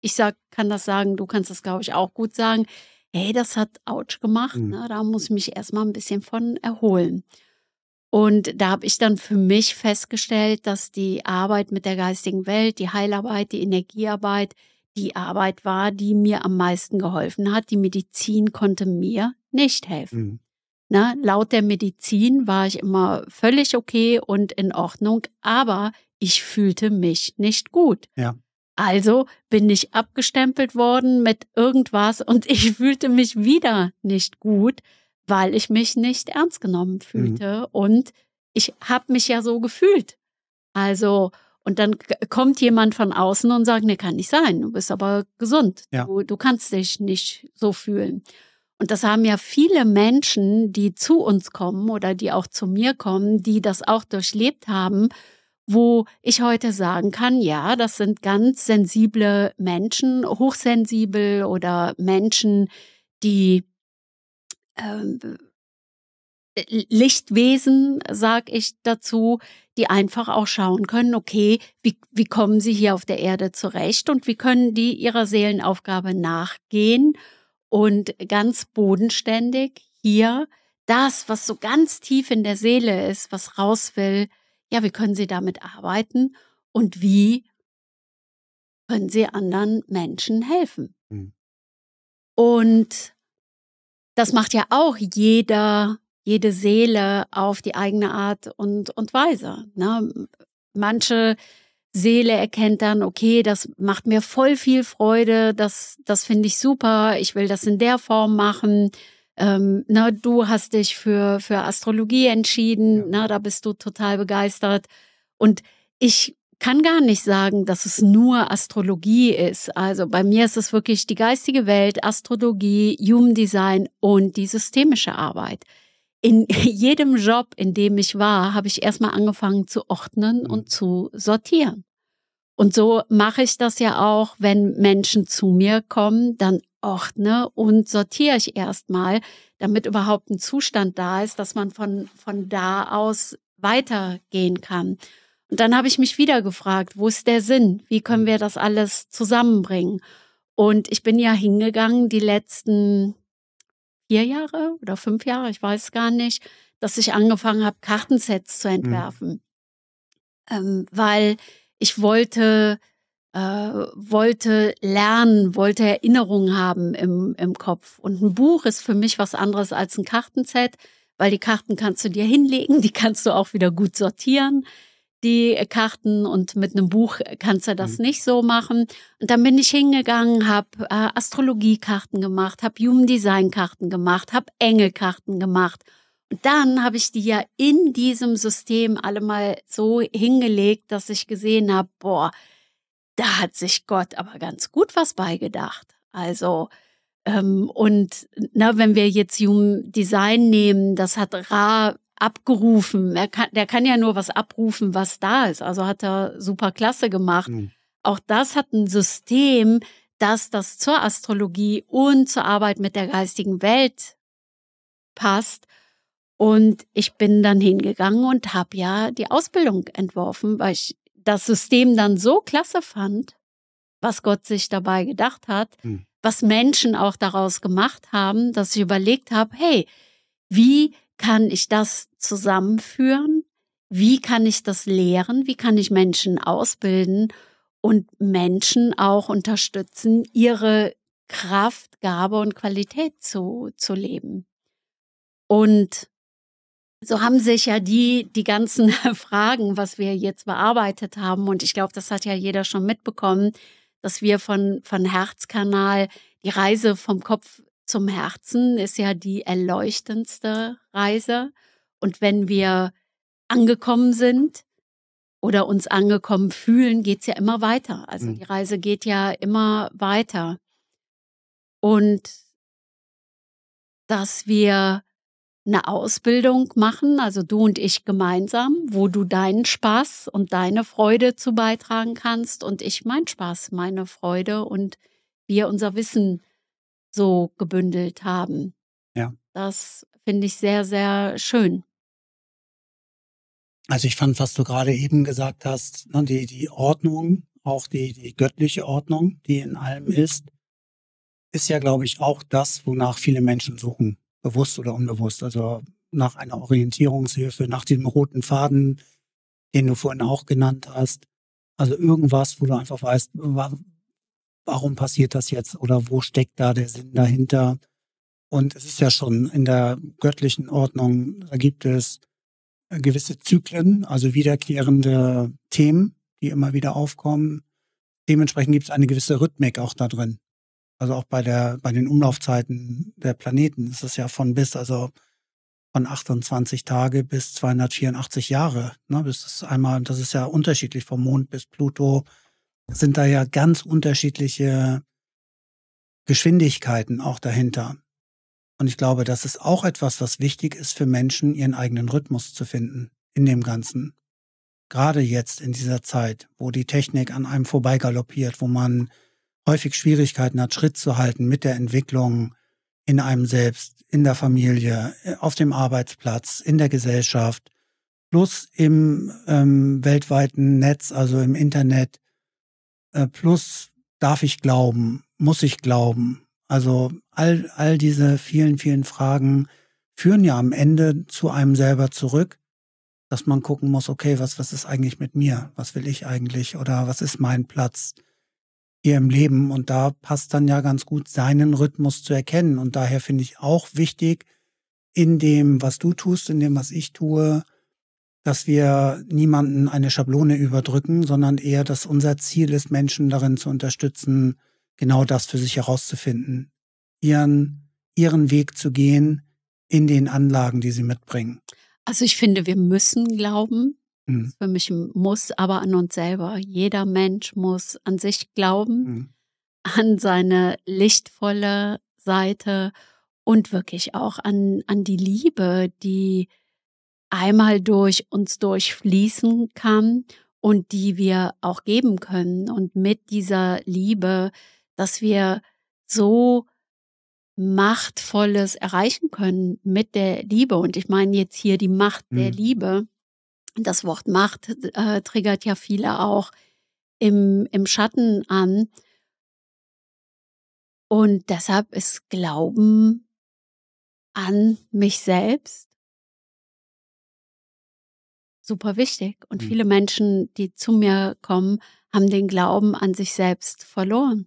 ich sag, kann das sagen, du kannst das, glaube ich, auch gut sagen, hey, das hat Autsch gemacht, mhm. ne? da muss ich mich erstmal ein bisschen von erholen. Und da habe ich dann für mich festgestellt, dass die Arbeit mit der geistigen Welt, die Heilarbeit, die Energiearbeit, die Arbeit war, die mir am meisten geholfen hat. Die Medizin konnte mir nicht helfen. Mhm. Na, ne? laut der Medizin war ich immer völlig okay und in Ordnung, aber ich fühlte mich nicht gut. Ja. Also bin ich abgestempelt worden mit irgendwas und ich fühlte mich wieder nicht gut, weil ich mich nicht ernst genommen mhm. fühlte. Mhm. Und ich habe mich ja so gefühlt. Also, und dann kommt jemand von außen und sagt, nee, kann nicht sein, du bist aber gesund, ja. du, du kannst dich nicht so fühlen. Und das haben ja viele Menschen, die zu uns kommen oder die auch zu mir kommen, die das auch durchlebt haben, wo ich heute sagen kann, ja, das sind ganz sensible Menschen, hochsensibel oder Menschen, die ähm, äh, Lichtwesen, sag ich dazu, die einfach auch schauen können, okay, wie, wie kommen sie hier auf der Erde zurecht und wie können die ihrer Seelenaufgabe nachgehen und ganz bodenständig hier das, was so ganz tief in der Seele ist, was raus will, ja, wie können sie damit arbeiten und wie können sie anderen Menschen helfen. Hm. Und das macht ja auch jeder, jede Seele auf die eigene Art und, und Weise. Ne? Manche Seele erkennt dann, okay, das macht mir voll viel Freude, das, das finde ich super, ich will das in der Form machen. Ähm, na, ne, du hast dich für, für Astrologie entschieden, ja. na, ne? da bist du total begeistert. Und ich kann gar nicht sagen, dass es nur Astrologie ist. Also bei mir ist es wirklich die geistige Welt, Astrologie, Human Design und die systemische Arbeit. In jedem Job, in dem ich war, habe ich erstmal angefangen zu ordnen mhm. und zu sortieren. Und so mache ich das ja auch, wenn Menschen zu mir kommen, dann ordne und sortiere ich erstmal, damit überhaupt ein Zustand da ist, dass man von, von da aus weitergehen kann. Und dann habe ich mich wieder gefragt, wo ist der Sinn? Wie können mhm. wir das alles zusammenbringen? Und ich bin ja hingegangen die letzten vier Jahre oder fünf Jahre, ich weiß gar nicht, dass ich angefangen habe, Kartensets zu mhm. entwerfen. Mhm. Ähm, weil ich wollte, äh, wollte lernen, wollte Erinnerungen haben im, im Kopf. Und ein Buch ist für mich was anderes als ein Kartenset, weil die Karten kannst du dir hinlegen, die kannst du auch wieder gut sortieren die Karten und mit einem Buch kannst du das mhm. nicht so machen. Und dann bin ich hingegangen, habe äh, Astrologiekarten gemacht, habe Human Design Karten gemacht, habe Engelkarten gemacht. Und dann habe ich die ja in diesem System alle mal so hingelegt, dass ich gesehen habe, boah, da hat sich Gott aber ganz gut was beigedacht. Also ähm, und na, wenn wir jetzt Human Design nehmen, das hat Ra abgerufen. Er kann, der kann ja nur was abrufen, was da ist. Also hat er super klasse gemacht. Mhm. Auch das hat ein System, dass das zur Astrologie und zur Arbeit mit der geistigen Welt passt. Und ich bin dann hingegangen und habe ja die Ausbildung entworfen, weil ich das System dann so klasse fand, was Gott sich dabei gedacht hat, mhm. was Menschen auch daraus gemacht haben, dass ich überlegt habe, hey, wie kann ich das zusammenführen? Wie kann ich das lehren? Wie kann ich Menschen ausbilden und Menschen auch unterstützen, ihre Kraft, Gabe und Qualität zu, zu leben? Und so haben sich ja die, die ganzen Fragen, was wir jetzt bearbeitet haben, und ich glaube, das hat ja jeder schon mitbekommen, dass wir von, von Herzkanal die Reise vom Kopf zum Herzen ist ja die erleuchtendste Reise. Und wenn wir angekommen sind oder uns angekommen fühlen, geht's ja immer weiter. Also die mhm. Reise geht ja immer weiter. Und dass wir eine Ausbildung machen, also du und ich gemeinsam, wo du deinen Spaß und deine Freude zu beitragen kannst und ich meinen Spaß, meine Freude und wir unser Wissen so gebündelt haben. Ja. Das finde ich sehr, sehr schön. Also ich fand, was du gerade eben gesagt hast, ne, die, die Ordnung, auch die, die göttliche Ordnung, die in allem ist, ist ja, glaube ich, auch das, wonach viele Menschen suchen, bewusst oder unbewusst. Also nach einer Orientierungshilfe, nach diesem roten Faden, den du vorhin auch genannt hast. Also irgendwas, wo du einfach weißt, warum passiert das jetzt oder wo steckt da der Sinn dahinter? Und es ist ja schon in der göttlichen Ordnung, da gibt es äh, gewisse Zyklen, also wiederkehrende Themen, die immer wieder aufkommen. Dementsprechend gibt es eine gewisse Rhythmik auch da drin. Also auch bei der, bei den Umlaufzeiten der Planeten ist es ja von bis, also von 28 Tage bis 284 Jahre. Ne? Das ist einmal, das ist ja unterschiedlich vom Mond bis Pluto, sind da ja ganz unterschiedliche Geschwindigkeiten auch dahinter. Und ich glaube, das ist auch etwas, was wichtig ist für Menschen, ihren eigenen Rhythmus zu finden in dem Ganzen. Gerade jetzt in dieser Zeit, wo die Technik an einem vorbeigaloppiert, wo man häufig Schwierigkeiten hat, Schritt zu halten mit der Entwicklung in einem selbst, in der Familie, äh, auf dem Arbeitsplatz, in der Gesellschaft, plus im ähm, weltweiten Netz, also im Internet, äh, plus darf ich glauben, muss ich glauben. Also all, all diese vielen, vielen Fragen führen ja am Ende zu einem selber zurück, dass man gucken muss, okay, was, was ist eigentlich mit mir? Was will ich eigentlich? Oder was ist mein Platz hier im Leben? Und da passt dann ja ganz gut, seinen Rhythmus zu erkennen. Und daher finde ich auch wichtig, in dem, was du tust, in dem, was ich tue, dass wir niemanden eine Schablone überdrücken, sondern eher, dass unser Ziel ist, Menschen darin zu unterstützen, genau das für sich herauszufinden, ihren, ihren Weg zu gehen in den Anlagen, die sie mitbringen. Also ich finde, wir müssen glauben. Mhm. Für mich muss aber an uns selber. Jeder Mensch muss an sich glauben, mhm. an seine lichtvolle Seite und wirklich auch an, an die Liebe, die einmal durch uns durchfließen kann und die wir auch geben können. Und mit dieser Liebe, dass wir so Machtvolles erreichen können mit der Liebe. Und ich meine jetzt hier die Macht der mhm. Liebe. Das Wort Macht äh, triggert ja viele auch im, im Schatten an. Und deshalb ist Glauben an mich selbst super wichtig. Und mhm. viele Menschen, die zu mir kommen, haben den Glauben an sich selbst verloren.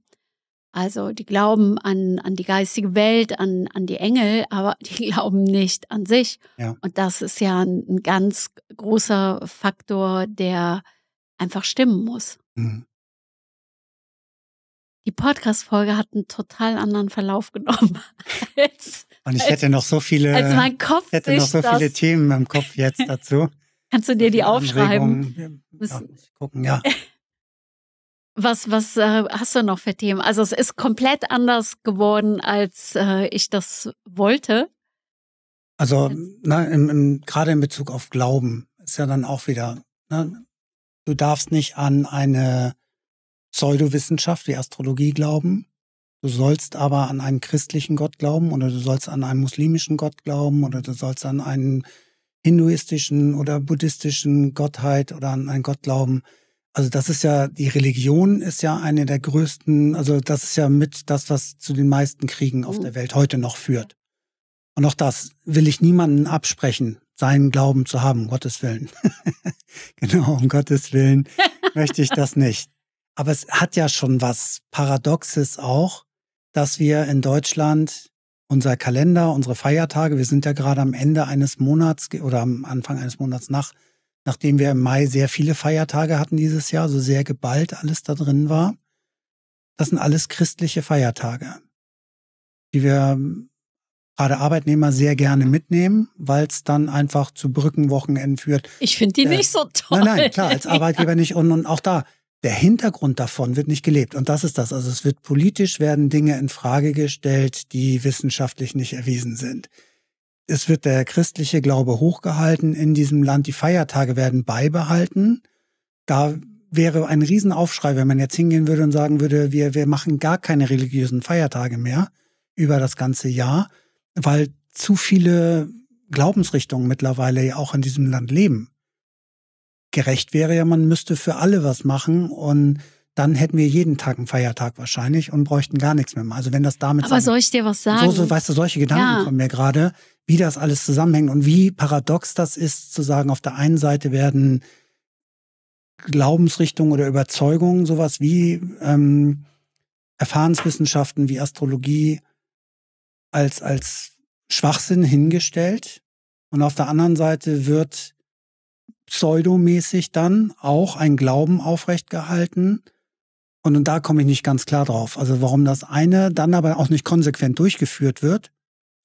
Also die glauben an, an die geistige Welt, an, an die Engel, aber die glauben nicht an sich. Ja. Und das ist ja ein, ein, ganz großer Faktor, der einfach stimmen muss. Mhm. Die Podcast-Folge hat einen total anderen Verlauf genommen. Als, Und ich als, hätte noch so viele, hätte noch so viele Themen im Kopf jetzt dazu. Kannst du dir die aufschreiben? Ja, gucken, ja. Was, was äh, hast du noch für Themen? Also es ist komplett anders geworden, als äh, ich das wollte. Also na, ne, im, im, gerade in Bezug auf Glauben ist ja dann auch wieder, ne? du darfst nicht an eine Pseudowissenschaft wie Astrologie glauben. Du sollst aber an einen christlichen Gott glauben oder du sollst an einen muslimischen Gott glauben oder du sollst an einen hinduistischen oder buddhistischen Gottheit oder an einen Gott glauben. Also das ist ja, die Religion ist ja eine der größten, also das ist ja mit das, was zu den meisten Kriegen auf mhm. der Welt heute noch führt. Und auch das will ich niemanden absprechen, seinen Glauben zu haben, um Gottes Willen. genau, um Gottes Willen möchte ich das nicht. Aber es hat ja schon was Paradoxes auch, dass wir in Deutschland unser Kalender, unsere Feiertage. Wir sind ja gerade am Ende eines Monats oder am Anfang eines Monats nach, nachdem wir im Mai sehr viele Feiertage hatten dieses Jahr, so sehr geballt alles da drin war. Das sind alles christliche Feiertage, die wir ähm, gerade Arbeitnehmer sehr gerne mhm. mitnehmen, weil es dann einfach zu Brückenwochenenden führt. Ich finde die äh, nicht so toll. Nein, nein, klar, als Arbeitgeber ja. nicht. Und, und auch da, der Hintergrund davon wird nicht gelebt. Und das ist das. Also es wird politisch werden Dinge in Frage gestellt, die wissenschaftlich nicht erwiesen sind. Es wird der christliche Glaube hochgehalten in diesem Land. Die Feiertage werden beibehalten. Da wäre ein Riesenaufschrei, wenn man jetzt hingehen würde und sagen würde, wir, wir machen gar keine religiösen Feiertage mehr über das ganze Jahr, weil zu viele Glaubensrichtungen mittlerweile ja auch in diesem Land leben gerecht wäre ja, man müsste für alle was machen und dann hätten wir jeden Tag einen Feiertag wahrscheinlich und bräuchten gar nichts mehr. Also wenn das damit Aber soll ich dir was sagen? So, so weißt du, solche Gedanken ja. kommen mir gerade, wie das alles zusammenhängt und wie paradox das ist, zu sagen, auf der einen Seite werden Glaubensrichtungen oder Überzeugungen, sowas wie ähm, Erfahrenswissenschaften wie Astrologie als, als Schwachsinn hingestellt. Und auf der anderen Seite wird pseudomäßig dann auch ein Glauben aufrechtgehalten. Und, da komme ich nicht ganz klar drauf. Also warum das eine dann aber auch nicht konsequent durchgeführt wird,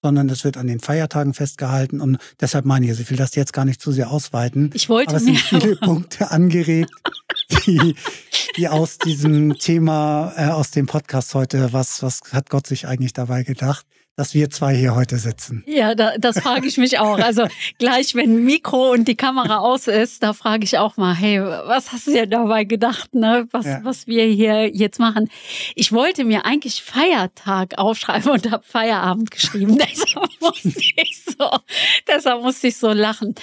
sondern es wird an den Feiertagen festgehalten. Und deshalb meine ich, also ich will das jetzt gar nicht zu sehr ausweiten. Ich wollte aber es sind viele Punkte angeregt, die, die aus diesem Thema, äh, aus dem Podcast heute, was, was hat Gott sich eigentlich dabei gedacht? dass wir zwei hier heute sitzen. Ja, da, das frage ich mich auch. Also gleich, wenn Mikro und die Kamera aus ist, da frage ich auch mal, hey, was hast du dir dabei gedacht, ne? was, ja. was wir hier jetzt machen? Ich wollte mir eigentlich Feiertag aufschreiben und habe Feierabend geschrieben. deshalb, musste ich so, deshalb musste ich so lachen.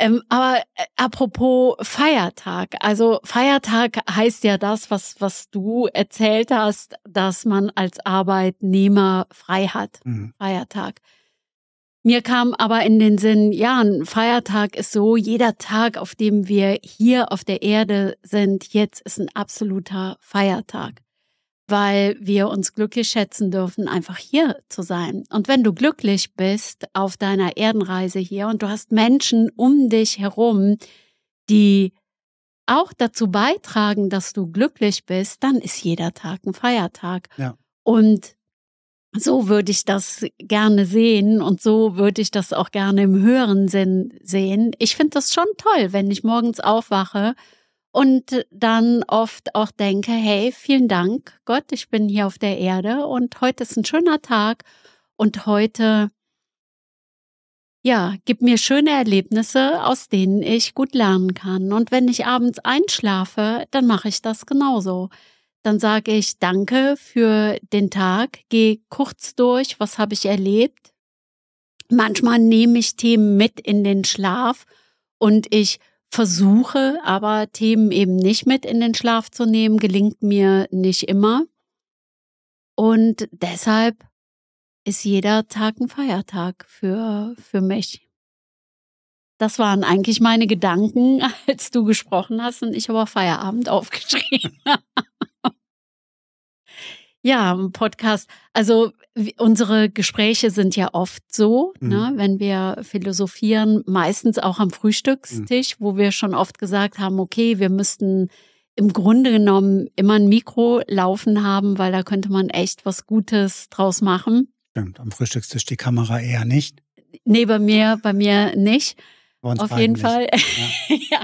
Ähm, aber äh, apropos Feiertag. Also Feiertag heißt ja das, was, was du erzählt hast, dass man als Arbeitnehmer frei hat. Mhm. Mhm. Feiertag. Mir kam aber in den Sinn, ja, ein Feiertag ist so, jeder Tag, auf dem wir hier auf der Erde sind, jetzt ist ein absoluter Feiertag, weil wir uns glücklich schätzen dürfen, einfach hier zu sein. Und wenn du glücklich bist auf deiner Erdenreise hier und du hast Menschen um dich herum, die auch dazu beitragen, dass du glücklich bist, dann ist jeder Tag ein Feiertag. Ja. Und so würde ich das gerne sehen und so würde ich das auch gerne im höheren Sinn sehen. Ich finde das schon toll, wenn ich morgens aufwache und dann oft auch denke, hey, vielen Dank, Gott, ich bin hier auf der Erde und heute ist ein schöner Tag und heute, ja, gib mir schöne Erlebnisse, aus denen ich gut lernen kann. Und wenn ich abends einschlafe, dann mache ich das genauso. Dann sage ich Danke für den Tag, gehe kurz durch, was habe ich erlebt. Manchmal nehme ich Themen mit in den Schlaf und ich versuche aber Themen eben nicht mit in den Schlaf zu nehmen, gelingt mir nicht immer. Und deshalb ist jeder Tag ein Feiertag für, für mich. Das waren eigentlich meine Gedanken, als du gesprochen hast und ich habe Feierabend aufgeschrieben. Ja, im Podcast. Also unsere Gespräche sind ja oft so, ne, mhm. ne, wenn wir philosophieren, meistens auch am mhm. Frühstückstisch, mhm. wo wir schon oft gesagt haben, okay, wir müssten im Grunde genommen immer ein Mikro laufen haben, weil da könnte man echt was Gutes draus machen. Stimmt, am Frühstückstisch die Kamera eher nicht. Nee, bei mir, bei mir nicht. Auf jeden nicht. Fall. ja. ja.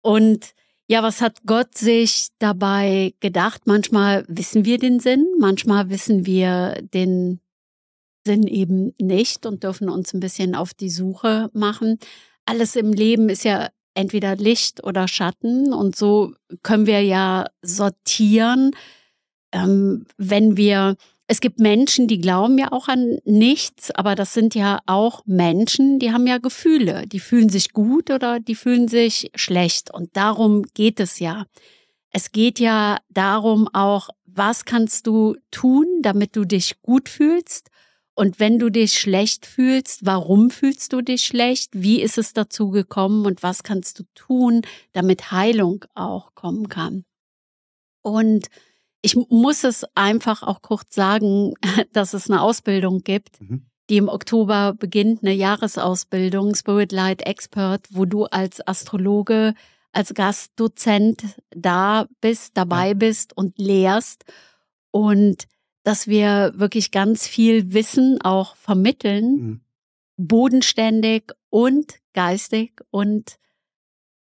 Und ja, was hat Gott sich dabei gedacht? Manchmal wissen wir den Sinn, manchmal wissen wir den Sinn eben nicht und dürfen uns ein bisschen auf die Suche machen. Alles im Leben ist ja entweder Licht oder Schatten und so können wir ja sortieren, ähm, wenn wir es gibt Menschen, die glauben ja auch an nichts, aber das sind ja auch Menschen, die haben ja Gefühle. Die fühlen sich gut oder die fühlen sich schlecht. Und darum geht es ja. Es geht ja darum auch, was kannst du tun, damit du dich gut fühlst? Und wenn du dich schlecht fühlst, warum fühlst du dich schlecht? Wie ist es dazu gekommen und was kannst du tun, damit Heilung auch kommen kann? Und ich muss es einfach auch kurz sagen, dass es eine Ausbildung gibt, mhm. die im Oktober beginnt, eine Jahresausbildung, Spirit Light Expert, wo du als Astrologe, als Gastdozent da bist, dabei ja. bist und lehrst und dass wir wirklich ganz viel Wissen auch vermitteln, mhm. bodenständig und geistig und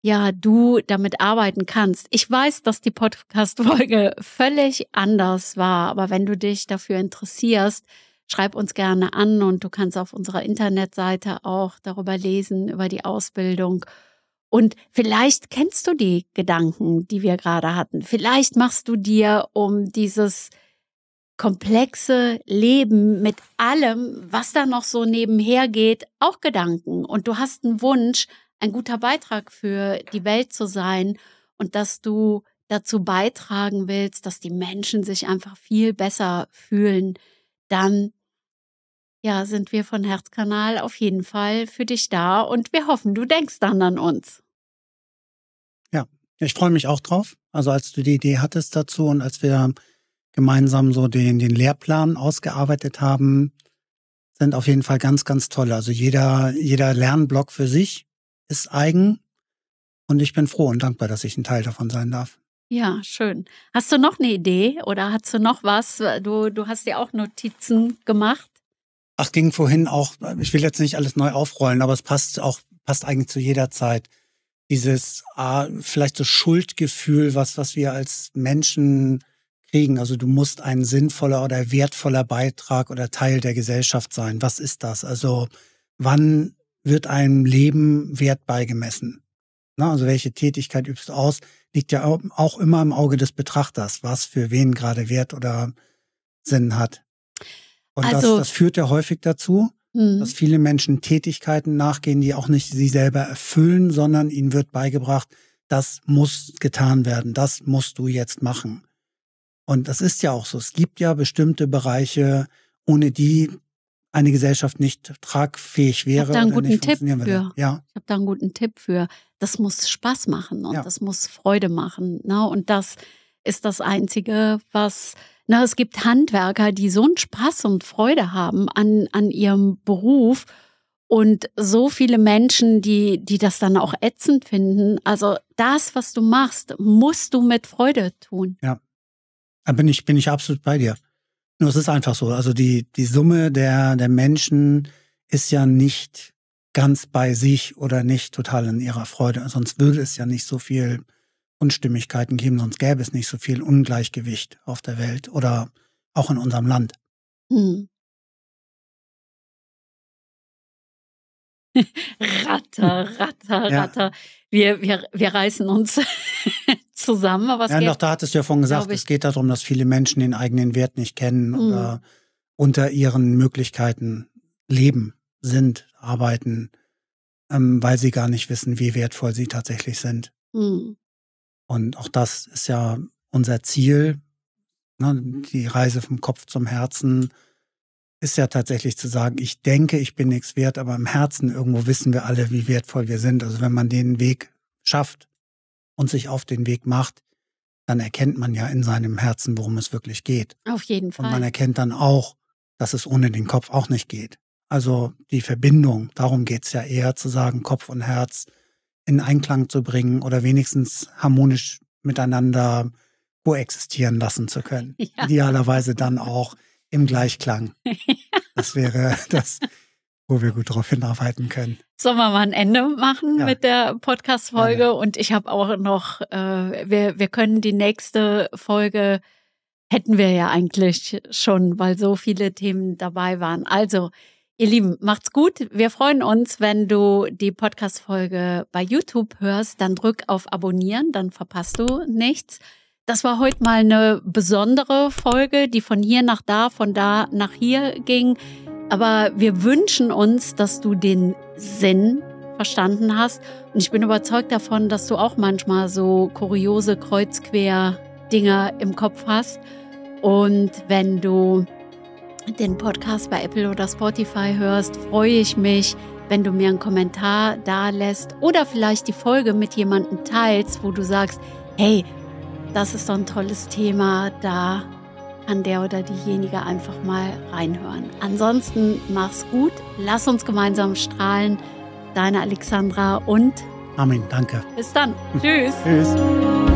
ja, du damit arbeiten kannst. Ich weiß, dass die Podcast-Folge völlig anders war, aber wenn du dich dafür interessierst, schreib uns gerne an und du kannst auf unserer Internetseite auch darüber lesen, über die Ausbildung. Und vielleicht kennst du die Gedanken, die wir gerade hatten. Vielleicht machst du dir um dieses komplexe Leben mit allem, was da noch so nebenher geht, auch Gedanken. Und du hast einen Wunsch, ein guter Beitrag für die Welt zu sein und dass du dazu beitragen willst, dass die Menschen sich einfach viel besser fühlen, dann ja, sind wir von Herzkanal auf jeden Fall für dich da und wir hoffen, du denkst dann an uns. Ja, ich freue mich auch drauf. Also als du die Idee hattest dazu und als wir gemeinsam so den, den Lehrplan ausgearbeitet haben, sind auf jeden Fall ganz, ganz toll. Also jeder, jeder Lernblock für sich ist eigen und ich bin froh und dankbar, dass ich ein Teil davon sein darf. Ja, schön. Hast du noch eine Idee oder hast du noch was? Du, du hast ja auch Notizen gemacht. Ach, ging vorhin auch, ich will jetzt nicht alles neu aufrollen, aber es passt auch, passt eigentlich zu jeder Zeit. Dieses ah, vielleicht so Schuldgefühl, was, was wir als Menschen kriegen. Also du musst ein sinnvoller oder wertvoller Beitrag oder Teil der Gesellschaft sein. Was ist das? Also wann wird einem Leben Wert beigemessen. Na, also welche Tätigkeit übst du aus, liegt ja auch immer im Auge des Betrachters, was für wen gerade Wert oder Sinn hat. Und also, das, das führt ja häufig dazu, mh. dass viele Menschen Tätigkeiten nachgehen, die auch nicht sie selber erfüllen, sondern ihnen wird beigebracht, das muss getan werden, das musst du jetzt machen. Und das ist ja auch so. Es gibt ja bestimmte Bereiche, ohne die eine Gesellschaft nicht tragfähig wäre. Ich habe da einen guten Tipp für. Ja. Ich habe da einen guten Tipp für. Das muss Spaß machen und ja. das muss Freude machen. Ne? Und das ist das Einzige, was. Na, ne, es gibt Handwerker, die so einen Spaß und Freude haben an, an ihrem Beruf und so viele Menschen, die, die das dann auch ätzend finden. Also das, was du machst, musst du mit Freude tun. Ja. Da bin ich, bin ich absolut bei dir. Nur es ist einfach so. Also die, die Summe der, der Menschen ist ja nicht ganz bei sich oder nicht total in ihrer Freude. Sonst würde es ja nicht so viel Unstimmigkeiten geben, sonst gäbe es nicht so viel Ungleichgewicht auf der Welt oder auch in unserem Land. Hm. ratter, ratter, ja. ratter. Wir, wir, wir reißen uns zusammen. Aber ja, geht, doch, da hattest du ja vorhin gesagt, ich, es geht darum, dass viele Menschen den eigenen Wert nicht kennen mhm. oder unter ihren Möglichkeiten leben, sind, arbeiten, ähm, weil sie gar nicht wissen, wie wertvoll sie tatsächlich sind. Mhm. Und auch das ist ja unser Ziel, ne? Mhm. die Reise vom Kopf zum Herzen ist ja tatsächlich zu sagen, ich denke, ich bin nichts wert, aber im Herzen irgendwo wissen wir alle, wie wertvoll wir sind. Also wenn man den Weg schafft, und sich auf den Weg macht, dann erkennt man ja in seinem Herzen, worum es wirklich geht. Auf jeden Fall. Und man erkennt dann auch, dass es ohne den Kopf auch nicht geht. Also die Verbindung, darum geht es ja eher zu sagen, Kopf und Herz in Einklang zu bringen oder wenigstens harmonisch miteinander koexistieren lassen zu können. Ja. Idealerweise dann auch im Gleichklang. Das wäre das wo wir gut darauf hinarbeiten können. Sollen wir mal ein Ende machen ja. mit der Podcast-Folge? Ja, ja. Und ich habe auch noch, äh, wir, wir können die nächste Folge, hätten wir ja eigentlich schon, weil so viele Themen dabei waren. Also, ihr Lieben, macht's gut. Wir freuen uns, wenn du die Podcast-Folge bei YouTube hörst. Dann drück auf Abonnieren, dann verpasst du nichts. Das war heute mal eine besondere Folge, die von hier nach da, von da nach hier ging. Aber wir wünschen uns, dass du den Sinn verstanden hast. Und ich bin überzeugt davon, dass du auch manchmal so kuriose Kreuzquer-Dinger im Kopf hast. Und wenn du den Podcast bei Apple oder Spotify hörst, freue ich mich, wenn du mir einen Kommentar da lässt oder vielleicht die Folge mit jemandem teilst, wo du sagst, hey, das ist doch ein tolles Thema, da kann der oder diejenige einfach mal reinhören. Ansonsten mach's gut, lass uns gemeinsam strahlen. Deine Alexandra und Armin, danke. Bis dann. Tschüss. Tschüss.